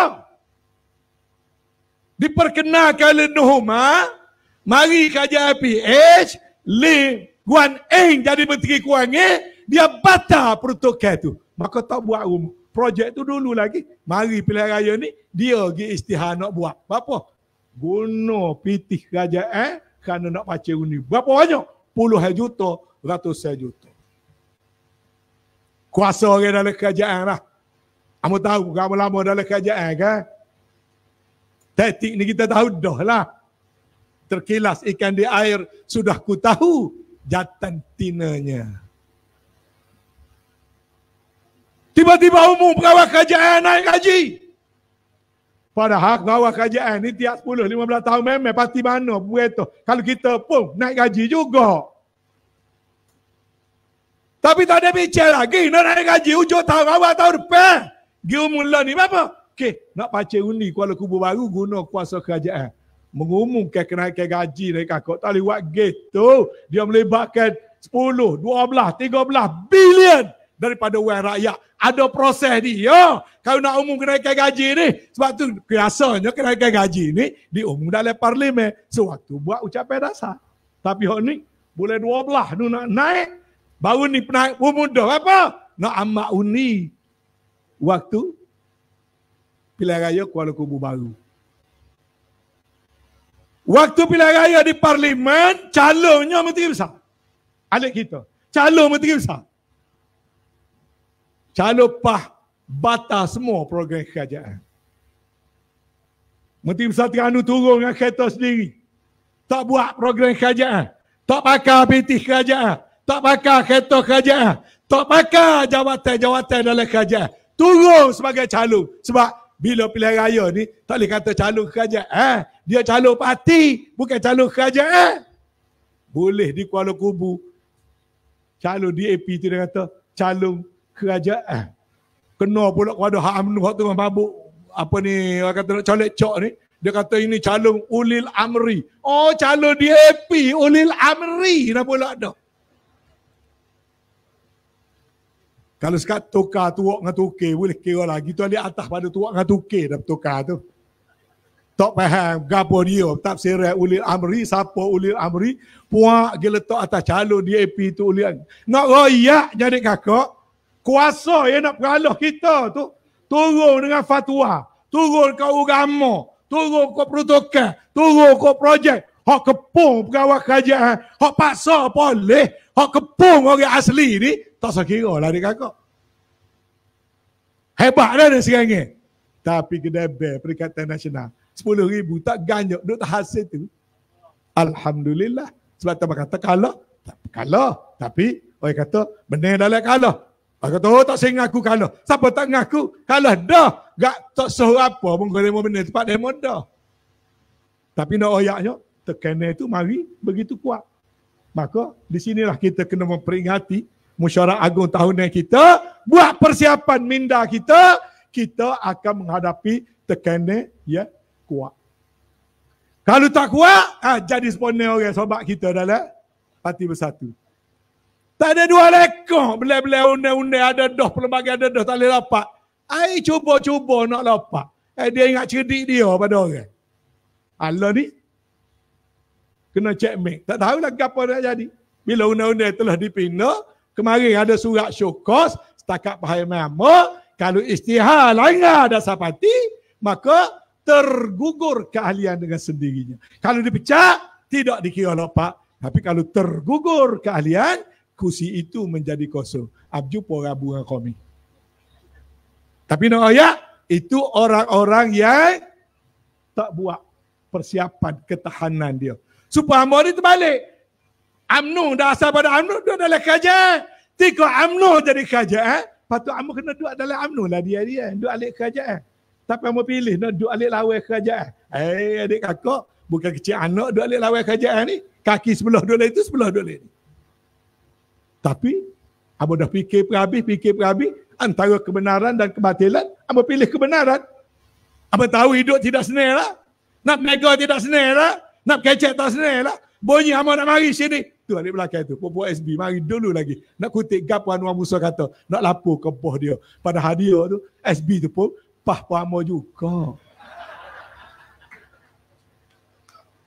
Diperkenalkan oleh Nuhuma, mari kajian IPH, Lee Guan Eng jadi menteri kewangan, dia batal peruntukan tu. Maka tak buat rumah projek tu dulu lagi. Mari pilihan raya ni, dia pergi istihar nak buat. Berapa? Guna pitih raja eh, kerana nak pacar ni. Berapa banyak? puluh juta, ratus juta. Kuasa orang dalam kerajaan lah. Kamu tahu, kamu lama dalam kerajaan kan? Taktik ni kita tahu dah lah. Terkilas ikan di air, sudah ku tahu jantan tinanya. Tiba-tiba umum pegawai kerajaan naik gaji. Padahal pegawai kerajaan ni tiap 10-15 tahun memang pasti mana berita. Kalau kita pun naik gaji juga. Tapi tak ada bicara lagi nak naik gaji hujung tahun awal tahun depan. Dia umum lah ni apa? Okey, nak pacar undi Kuala Kubu baru guna kuasa kerajaan. Mengumumkan kenaikan gaji dari kakak. Tak boleh buat gitu. Dia melibatkan 10, 12, 13 bilion daripada wang rakyat. Ada proses ni. Ya, kalau nak umum kenaikan gaji ni. Sebab tu biasanya kenaikan gaji ni diumum dalam parlimen. Sewaktu buat ucapan dasar. Tapi hari ni boleh dua belah tu nak naik. Baru ni penaik pemuda apa? Nak amat uni waktu pilihan raya Kuala Kubu baru. Waktu pilihan raya di parlimen, calonnya menteri besar. Alik kita. Calon menteri besar calopah batal semua program kerajaan. Menteri Besar Anu turun dengan kereta sendiri. Tak buat program kerajaan. Tak pakai PT kerajaan. Tak pakai kereta kerajaan. Tak pakai jawatan-jawatan dalam kerajaan. Turun sebagai calon. Sebab bila pilihan raya ni tak boleh kata calon kerajaan. Ha? Dia calon parti bukan calon kerajaan. Boleh di Kuala Kubu calon DAP tu dia kata calon kerajaan. Eh, kena pula kepada hak UMNO hak tu mabuk. Apa ni orang kata nak colek cok ni. Dia kata ini calon ulil amri. Oh calon DAP ulil amri Nak pula dah. Kalau sekat tukar tuak dengan tuke boleh kira lagi. Tu alih atas pada tuak dengan tuke dah tukar tu. Tak faham gapo dia. Tak serai ulil amri. Siapa ulil amri. Puak dia letak atas calon DAP tu ulil Nak royak jadi kakak kuasa yang nak peralah kita tu turun dengan fatwa, turun ke agama, turun ke protokol, turun ke projek. Hak kepung pegawai kerajaan, hak paksa boleh, hak kepung orang asli ni tak sekira lah dia kakak. Hebat dah dia ni, Tapi kedai bel perikatan nasional, 10 ribu tak ganjak duk hasil tu. Alhamdulillah. Sebab tak berkata kalah, tak kalah. Tapi orang kata benar dalam kalah. Aku tahu oh, tak saya ngaku kalah. Siapa tak ngaku? Kalah dah. Gak tak suruh apa pun kau demo benda. Tepat demo dah. Tapi nak oyaknya, tekanan itu mari begitu kuat. Maka di sinilah kita kena memperingati musyarak agung tahunan kita. Buat persiapan minda kita. Kita akan menghadapi tekanan ya kuat. Kalau tak kuat, ah, jadi sponsor orang sobat kita dalam parti bersatu. Tak ada dua lekong. Bila-bila unda-unda. ada doh, pelbagai ada doh, tak boleh lapak. Air cuba-cuba nak lapak. Eh, dia ingat cerdik dia pada orang. Allah ni. Kena checkmate. Tak tahulah apa nak jadi. Bila unda-unda undang telah dipina, kemarin ada surat syukos, setakat pahaya mama, kalau istihar langgar ada sapati, maka tergugur keahlian dengan sendirinya. Kalau dipecat, tidak dikira lopak. Tapi kalau tergugur keahlian, kursi itu menjadi kosong. Abju pora bunga kami. Tapi no ya, itu orang-orang yang tak buat persiapan ketahanan dia. Supaya hamba ni terbalik. Amnu dah asal pada Amnu dia dalam kerja. Tiko Amnu jadi kerja eh. Patut Amnu kena duduk dalam Amnu lah dia dia. Eh? Duduk alik kerja eh. Tapi Amnu pilih nak duduk alik lawai kerja eh. Hey, eh, adik kakak bukan kecil anak duduk alik lawai kerja eh, ni. Kaki sebelah dulu itu sebelah dulu ni. Tapi Abu dah fikir per habis, fikir per habis antara kebenaran dan kebatilan, Abu pilih kebenaran. Abu tahu hidup tidak senang lah. Nak mega tidak senang lah. Nak kecek tak senang lah. Bunyi Abu nak mari sini. Tu adik belakang tu. Pupuk SB. Mari dulu lagi. Nak kutik gap Puan Wan Musa kata. Nak lapor ke boh dia. Pada hadiah tu. SB tu pun. Pah Puan Amor juga.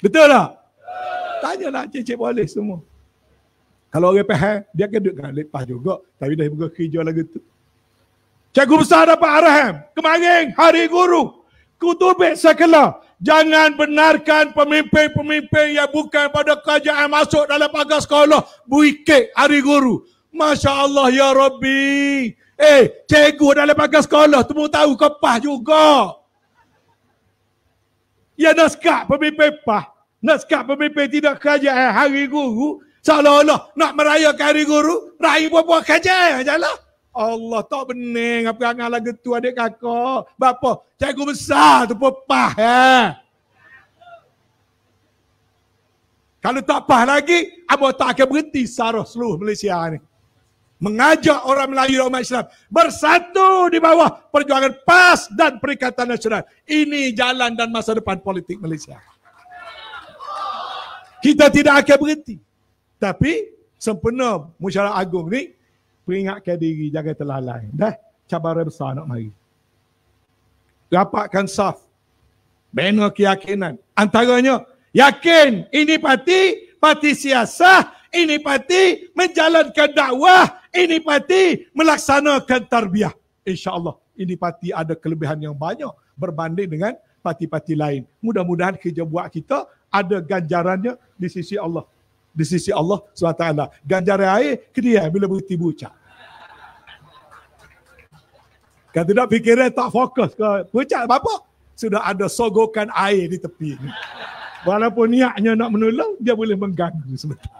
Betul tak? lah cik-cik boleh semua. Kalau orang pahal, dia akan duduk. Lepas juga. Tapi dah buka kerja lagi tu. Cikgu besar dapat arahan. Kemarin hari guru. Kutubik sekolah. Jangan benarkan pemimpin-pemimpin yang bukan pada kerajaan masuk dalam pagar sekolah. Buikik hari guru. Masya Allah ya Rabbi. Eh, cikgu dalam pagar sekolah. Temu tahu kepah juga. Ya naskah pemimpin pah. Naskah pemimpin tidak kerajaan hari guru. Seolah-olah nak merayakan hari guru, raya buah-buah lah. kajal. Jalan. Allah tak benar dengan perangai lagu tu adik kakak. Bapa, cikgu besar tu pun pah. Ya. Kalau tak pah lagi, abah tak akan berhenti sarah seluruh Malaysia ni. Mengajak orang Melayu dan umat Islam bersatu di bawah perjuangan PAS dan Perikatan Nasional. Ini jalan dan masa depan politik Malaysia. Kita tidak akan berhenti. Tapi sempena musyarat agung ni peringatkan diri jangan terlalai. Dah cabaran besar nak mari. Rapatkan saf. Bina keyakinan. Antaranya yakin ini parti parti siasah, ini parti menjalankan dakwah, ini parti melaksanakan tarbiyah. InsyaAllah ini parti ada kelebihan yang banyak berbanding dengan parti-parti lain. Mudah-mudahan kerja buat kita ada ganjarannya di sisi Allah di sisi Allah SWT. Ganjar air, kediam bila berhenti bucak. Kan tidak fikiran tak fokus ke bucak apa Sudah ada sogokan air di tepi. Ini. Walaupun niatnya nak menolong, dia boleh mengganggu sebentar.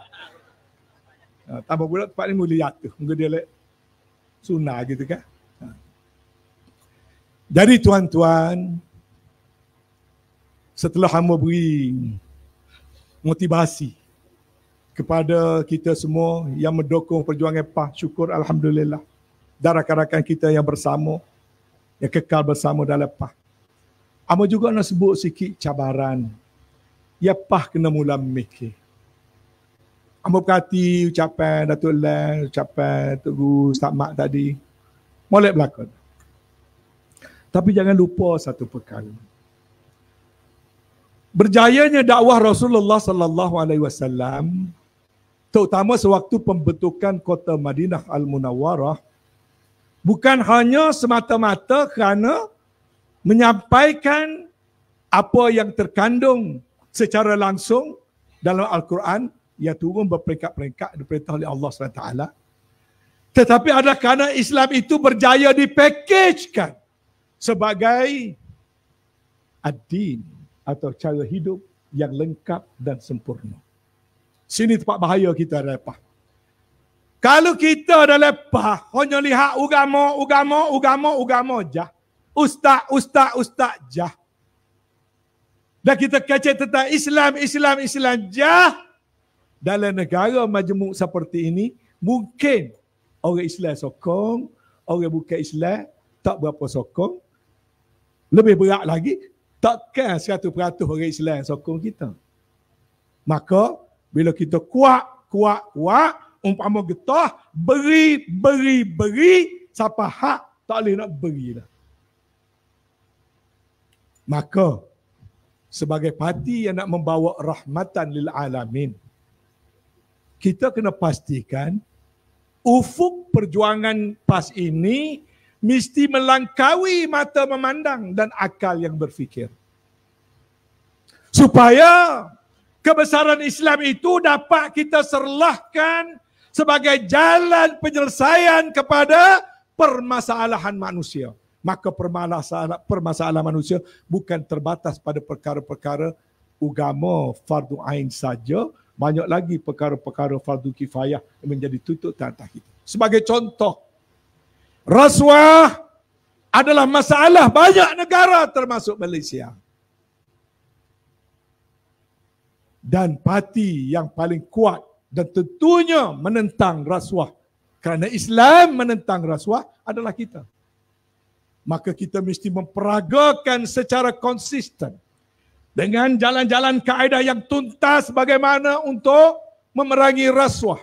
Ha, tambah pula tempat ni mulia jatuh. Mungkin dia lek sunnah gitu kan. Ha. Jadi tuan-tuan, setelah hamba beri motivasi, kepada kita semua yang mendukung perjuangan PAH syukur Alhamdulillah dan rakan-rakan kita yang bersama yang kekal bersama dalam PAH Ama juga nak sebut sikit cabaran Ya PAH kena mula mikir Ama berkati ucapan Datuk Lan, ucapan Datuk Gu, Ustaz Mak tadi Mulai berlakon Tapi jangan lupa satu perkara Berjayanya dakwah Rasulullah sallallahu alaihi wasallam terutama sewaktu pembentukan kota Madinah Al-Munawarah bukan hanya semata-mata kerana menyampaikan apa yang terkandung secara langsung dalam Al-Quran yang turun berperingkat-peringkat diperintah oleh Allah SWT tetapi adalah kerana Islam itu berjaya dipakejkan sebagai ad-din atau cara hidup yang lengkap dan sempurna. Sini tempat bahaya kita ada lepas. Kalau kita ada lepas, hanya lihat ugamo, ugamo, ugamo, ugamo jah, Ustaz, ustaz, ustaz jah. Dan kita kecek tentang Islam, Islam, Islam jah Dalam negara majmuk seperti ini, mungkin orang Islam sokong, orang bukan Islam tak berapa sokong. Lebih berat lagi, takkan 100% orang Islam sokong kita. Maka bila kita kuat, kuat, kuat, umpama getah, beri, beri, beri, siapa hak tak boleh nak beri lah. Maka, sebagai parti yang nak membawa rahmatan lil alamin, kita kena pastikan ufuk perjuangan PAS ini mesti melangkawi mata memandang dan akal yang berfikir. Supaya kebesaran Islam itu dapat kita serlahkan sebagai jalan penyelesaian kepada permasalahan manusia. Maka permasalahan, permasalahan manusia bukan terbatas pada perkara-perkara agama fardu ain saja, banyak lagi perkara-perkara fardu kifayah yang menjadi tutup atas kita. Sebagai contoh, rasuah adalah masalah banyak negara termasuk Malaysia. dan parti yang paling kuat dan tentunya menentang rasuah. Kerana Islam menentang rasuah adalah kita. Maka kita mesti memperagakan secara konsisten dengan jalan-jalan kaedah yang tuntas bagaimana untuk memerangi rasuah,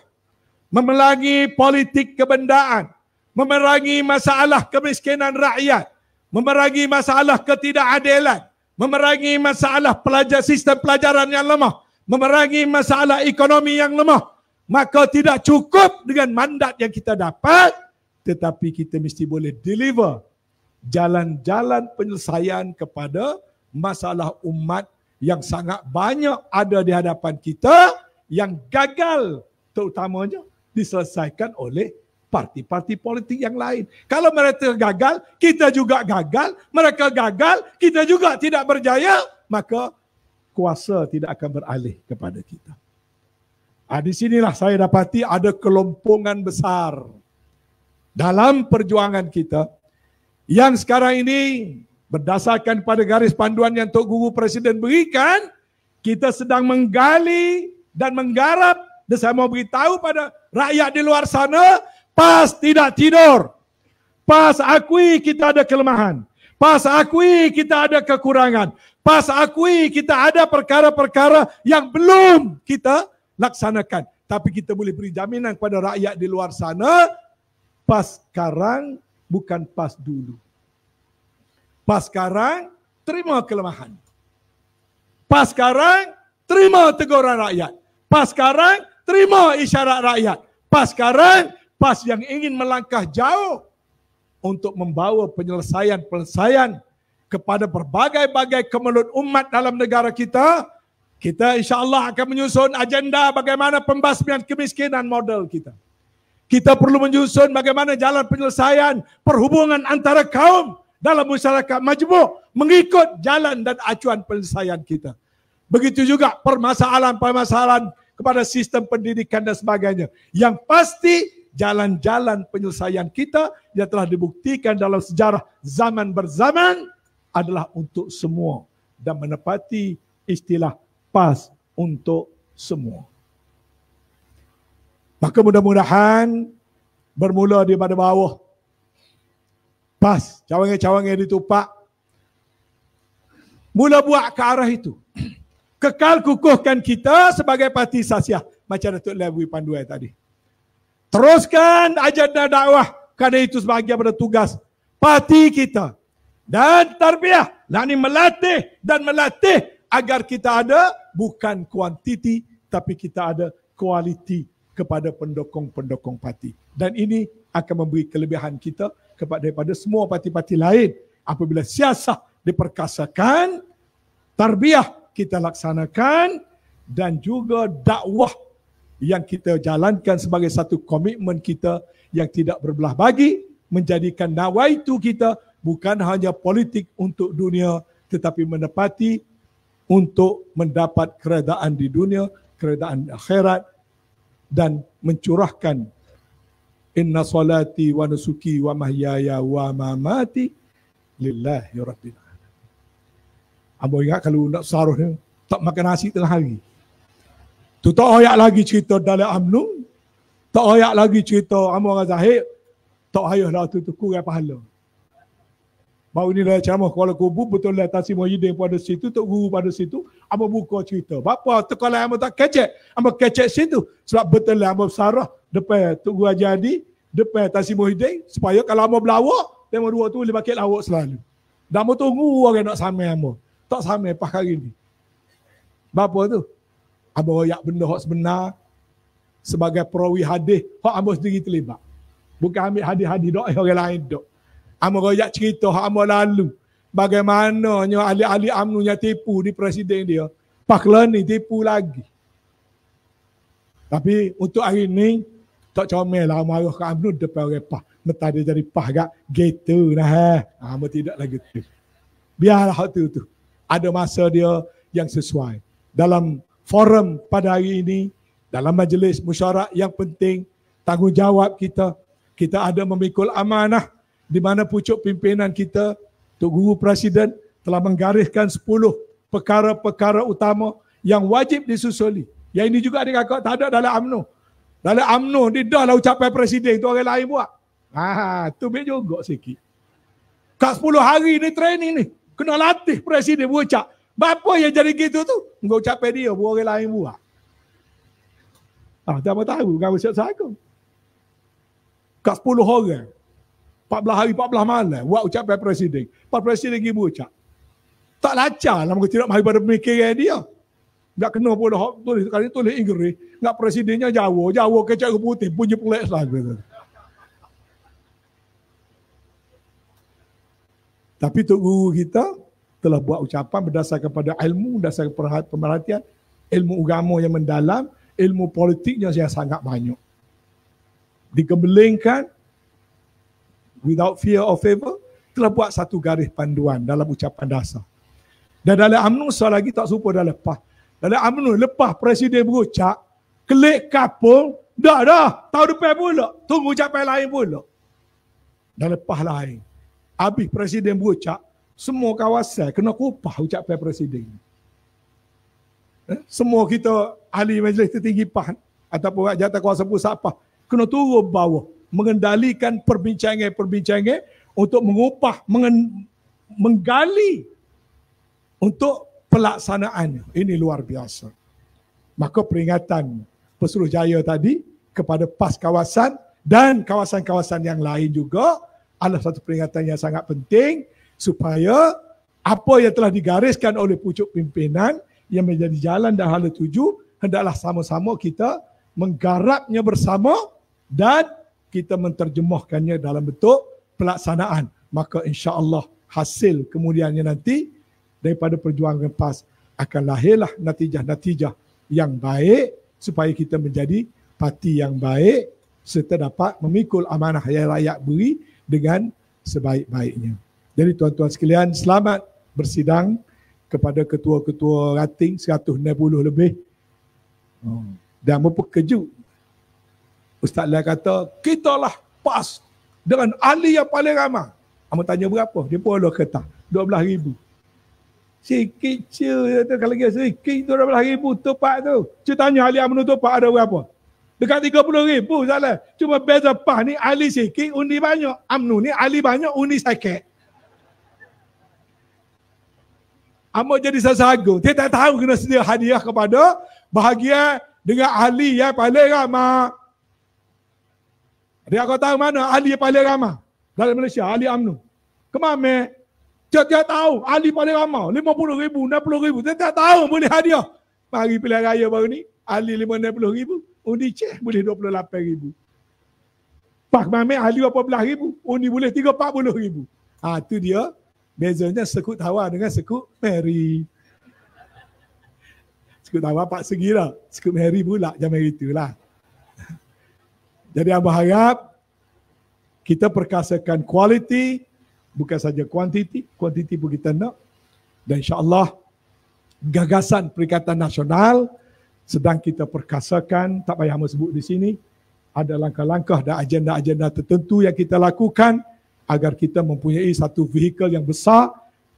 memerangi politik kebendaan, memerangi masalah kemiskinan rakyat, memerangi masalah ketidakadilan, memerangi masalah pelajar sistem pelajaran yang lemah memerangi masalah ekonomi yang lemah maka tidak cukup dengan mandat yang kita dapat tetapi kita mesti boleh deliver jalan-jalan penyelesaian kepada masalah umat yang sangat banyak ada di hadapan kita yang gagal terutamanya diselesaikan oleh parti-parti politik yang lain. Kalau mereka gagal, kita juga gagal. Mereka gagal, kita juga tidak berjaya. Maka kuasa tidak akan beralih kepada kita. Ha, di sinilah saya dapati ada kelompongan besar dalam perjuangan kita yang sekarang ini berdasarkan pada garis panduan yang Tok Guru Presiden berikan, kita sedang menggali dan menggarap dan saya mau beritahu pada rakyat di luar sana, pas tidak tidur. Pas akui kita ada kelemahan. Pas akui kita ada kekurangan. Pas akui kita ada perkara-perkara yang belum kita laksanakan. Tapi kita boleh beri jaminan kepada rakyat di luar sana. Pas sekarang bukan pas dulu. Pas sekarang terima kelemahan. Pas sekarang terima teguran rakyat. Pas sekarang terima isyarat rakyat. Pas sekarang pas yang ingin melangkah jauh untuk membawa penyelesaian-penyelesaian penyelesaian kepada berbagai-bagai kemelut umat dalam negara kita, kita insya Allah akan menyusun agenda bagaimana pembasmian kemiskinan model kita. Kita perlu menyusun bagaimana jalan penyelesaian perhubungan antara kaum dalam masyarakat majmuk mengikut jalan dan acuan penyelesaian kita. Begitu juga permasalahan-permasalahan kepada sistem pendidikan dan sebagainya. Yang pasti jalan-jalan penyelesaian kita yang telah dibuktikan dalam sejarah zaman berzaman adalah untuk semua dan menepati istilah PAS untuk semua. Maka mudah-mudahan bermula daripada bawah PAS, cawangan-cawangan ditupak. Mula buat ke arah itu. Kekal kukuhkan kita sebagai parti sasiah macam Datuk Lewi Panduai tadi. Teruskan ajaran dakwah kerana itu sebahagian pada tugas parti kita dan tarbiyah, Lah ni melatih dan melatih agar kita ada bukan kuantiti tapi kita ada kualiti kepada pendokong-pendokong parti. Dan ini akan memberi kelebihan kita kepada daripada semua parti-parti lain apabila siasah diperkasakan, tarbiyah kita laksanakan dan juga dakwah yang kita jalankan sebagai satu komitmen kita yang tidak berbelah bagi menjadikan nawaitu kita bukan hanya politik untuk dunia tetapi menepati untuk mendapat keredaan di dunia, keredaan di akhirat dan mencurahkan inna salati wa nusuki wa mahyaya wa mamati lillahi rabbil alamin. ingat kalau nak saruh ni, tak makan nasi tengah hari. Tu tak ayak lagi cerita dalam amnu, tak ayak lagi cerita amu orang zahir, tak ayuh tu tu kurang pahala. Mau ni dah ceramah kepala kubu betul lah Tasi Muhyiddin pada situ, Tok Guru pada situ. Amba buka cerita. Bapa tekalah yang tak kecek. Amba kecek situ. Sebab betul lah amba bersarah depan Tok Guru Ajadi, depan Tasi Muhyiddin. Supaya kalau amba berlawak, tema dua tu boleh pakai lawak selalu. Dan amba tunggu orang nak sama amba. Tak sama pas hari ni. Bapa tu? Amba royak benda hak sebenar. Sebagai perawi hadis, hak amba sendiri terlibat. Bukan ambil hadis-hadis doa eh, orang lain dok. Amu royak cerita hak amu lalu. Bagaimananya ahli-ahli UMNO yang tipu di presiden dia. Pak ni tipu lagi. Tapi untuk hari ni tak comel lah marah ke UMNO depan repah. Mentah dia jadi pah gak gitu nah. Amu tidak lagi tu. Biarlah waktu tu. Ada masa dia yang sesuai. Dalam forum pada hari ini, dalam majlis musyarak yang penting, tanggungjawab kita, kita ada memikul amanah di mana pucuk pimpinan kita, Tok Guru Presiden telah menggariskan 10 perkara-perkara utama yang wajib disusuli. Yang ini juga adik kakak tak ada dalam UMNO. Dalam UMNO ni dah lah ucapan Presiden tu orang lain buat. Ha, tu baik juga sikit. Kat 10 hari ni training ni. Kena latih Presiden berucap. Bapa yang jadi gitu tu? Enggak ucapkan dia, buat orang lain buat. Ah, ha, dah tak tahu, kamu siap saya Kat 10 orang. 14 hari 14 malam buat ucapan presiden. Pak presiden pergi ucap. Tak lacar lah tidak mari pada pemikiran dia. Tak kena pula hak tulis kali tulis Inggeris, nak presidennya Jawa, Jawa kecak ke putih punya pelik lah Tapi tok guru kita telah buat ucapan berdasarkan kepada ilmu, berdasarkan perhatian, pemerhatian, ilmu agama yang mendalam, ilmu politiknya yang sangat banyak. Dikembelingkan without fear or favor telah buat satu garis panduan dalam ucapan dasar. Dan dalam UMNO sekali lagi tak serupa dah lepas. Dalam UMNO lepas presiden berucap, klik kapul, dah dah, tahu depan pula, tunggu ucapan lain pula. Dah lepas lain. Habis presiden berucap, semua kawasan kena kupah ucapan presiden. Eh, semua kita ahli majlis tertinggi PAH ataupun jatah kuasa pusat PAH kena turun bawah mengendalikan perbincangan-perbincangan untuk mengupah, mengen, menggali untuk pelaksanaan. Ini luar biasa. Maka peringatan Pesuruh Jaya tadi kepada PAS kawasan dan kawasan-kawasan yang lain juga adalah satu peringatan yang sangat penting supaya apa yang telah digariskan oleh pucuk pimpinan yang menjadi jalan dan hala tuju hendaklah sama-sama kita menggarapnya bersama dan kita menterjemahkannya dalam bentuk pelaksanaan. Maka insya Allah hasil kemudiannya nanti daripada perjuangan PAS akan lahirlah natijah-natijah yang baik supaya kita menjadi parti yang baik serta dapat memikul amanah yang layak beri dengan sebaik-baiknya. Jadi tuan-tuan sekalian selamat bersidang kepada ketua-ketua rating 160 lebih oh. dan berpekejut Ustaz Lai kata, lah PAS dengan ahli yang paling ramah. Amat tanya berapa? Dia pun ada kata, 12 ribu. Sikit je tu, kalau dia sikit tu 12 ribu tupak tu. Cuma tanya ahli yang menutup pak ada berapa? Dekat 30 ribu Ustaz Cuma beza PAS ni ahli sikit, undi banyak. Amnu ni ahli banyak, undi sakit. Amat jadi sasago. Dia tak tahu kena sedia hadiah kepada bahagia dengan ahli yang paling ramah. Dia kau tahu mana ahli paling ramah dalam Malaysia, ahli UMNO. Kemame, tiap-tiap tahu ahli paling ramah, RM50,000, RM60,000. Tiap-tiap tahu boleh hadiah. Mari pilihan raya baru ni, ahli RM50,000, undi ceh boleh RM28,000. Pak Mame ahli rm ribu, undi boleh RM340,000. Ha, tu dia, bezanya sekut Hawa dengan sekut Mary. Sekut Hawa Pak Segi lah. Sekut Mary pula, itu lah. Jadi Abah harap kita perkasakan kualiti bukan saja kuantiti. Kuantiti pun kita nak. Dan insya Allah gagasan Perikatan Nasional sedang kita perkasakan, tak payah saya sebut di sini, ada langkah-langkah dan agenda-agenda tertentu yang kita lakukan agar kita mempunyai satu vehicle yang besar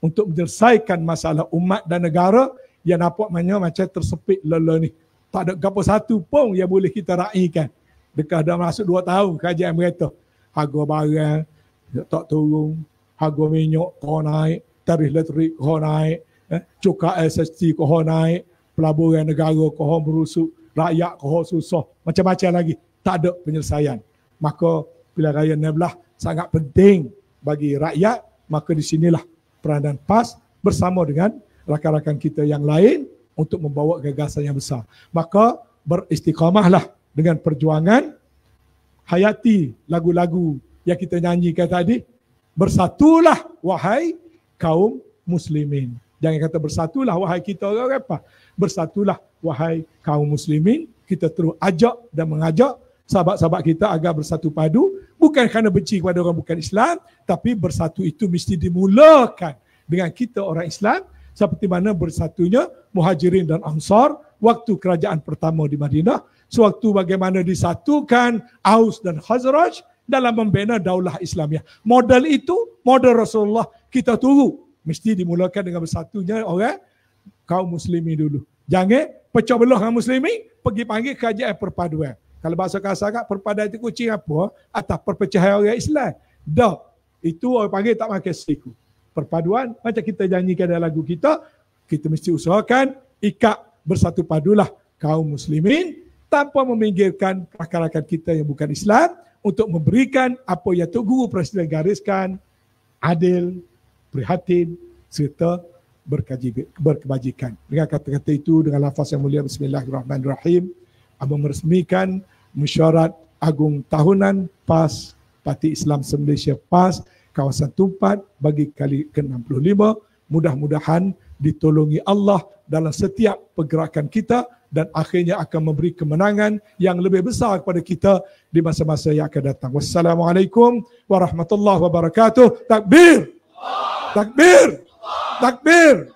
untuk menyelesaikan masalah umat dan negara yang nampak macam tersepit lele ni. Tak ada apa satu pun yang boleh kita raikan. Dekat dah masuk dua tahun kerajaan mereka. Harga barang tak turun. Harga minyak kau naik. Tarif elektrik kau naik. Eh, cuka SST kau naik. Pelaburan negara kau merusuk. Rakyat kau susah. Macam-macam lagi. Tak ada penyelesaian. Maka pilihan raya ni belah sangat penting bagi rakyat. Maka di sinilah peranan PAS bersama dengan rakan-rakan kita yang lain untuk membawa gagasan yang besar. Maka beristiqamahlah dengan perjuangan hayati lagu-lagu yang kita nyanyikan tadi bersatulah wahai kaum muslimin jangan kata bersatulah wahai kita orang apa bersatulah wahai kaum muslimin kita terus ajak dan mengajak sahabat-sahabat kita agar bersatu padu bukan kerana benci kepada orang bukan Islam tapi bersatu itu mesti dimulakan dengan kita orang Islam seperti mana bersatunya Muhajirin dan Ansar waktu kerajaan pertama di Madinah sewaktu bagaimana disatukan Aus dan Khazraj dalam membina daulah Islamiah. Model itu, model Rasulullah kita tunggu. Mesti dimulakan dengan bersatunya orang kaum muslimi dulu. Jangan pecah belah kaum muslimi, pergi panggil kerajaan perpaduan. Kalau bahasa kasar kat perpaduan itu kucing apa? Atau perpecahan orang Islam. Dah. Itu orang panggil tak makan siku. Perpaduan macam kita janjikan dalam lagu kita, kita mesti usahakan ikat bersatu padulah kaum muslimin tanpa meminggirkan rakan-rakan kita yang bukan Islam untuk memberikan apa yang Tok Guru Presiden gariskan adil, prihatin serta berkaji, berkebajikan. Dengan kata-kata itu, dengan lafaz yang mulia, Bismillahirrahmanirrahim, Abang meresmikan mesyuarat agung tahunan PAS Parti Islam Malaysia PAS kawasan Tumpat bagi kali ke-65. Mudah-mudahan ditolongi Allah dalam setiap pergerakan kita dan akhirnya akan memberi kemenangan yang lebih besar kepada kita di masa-masa yang akan datang. Wassalamualaikum warahmatullahi wabarakatuh. Takbir! Takbir! Takbir! Takbir!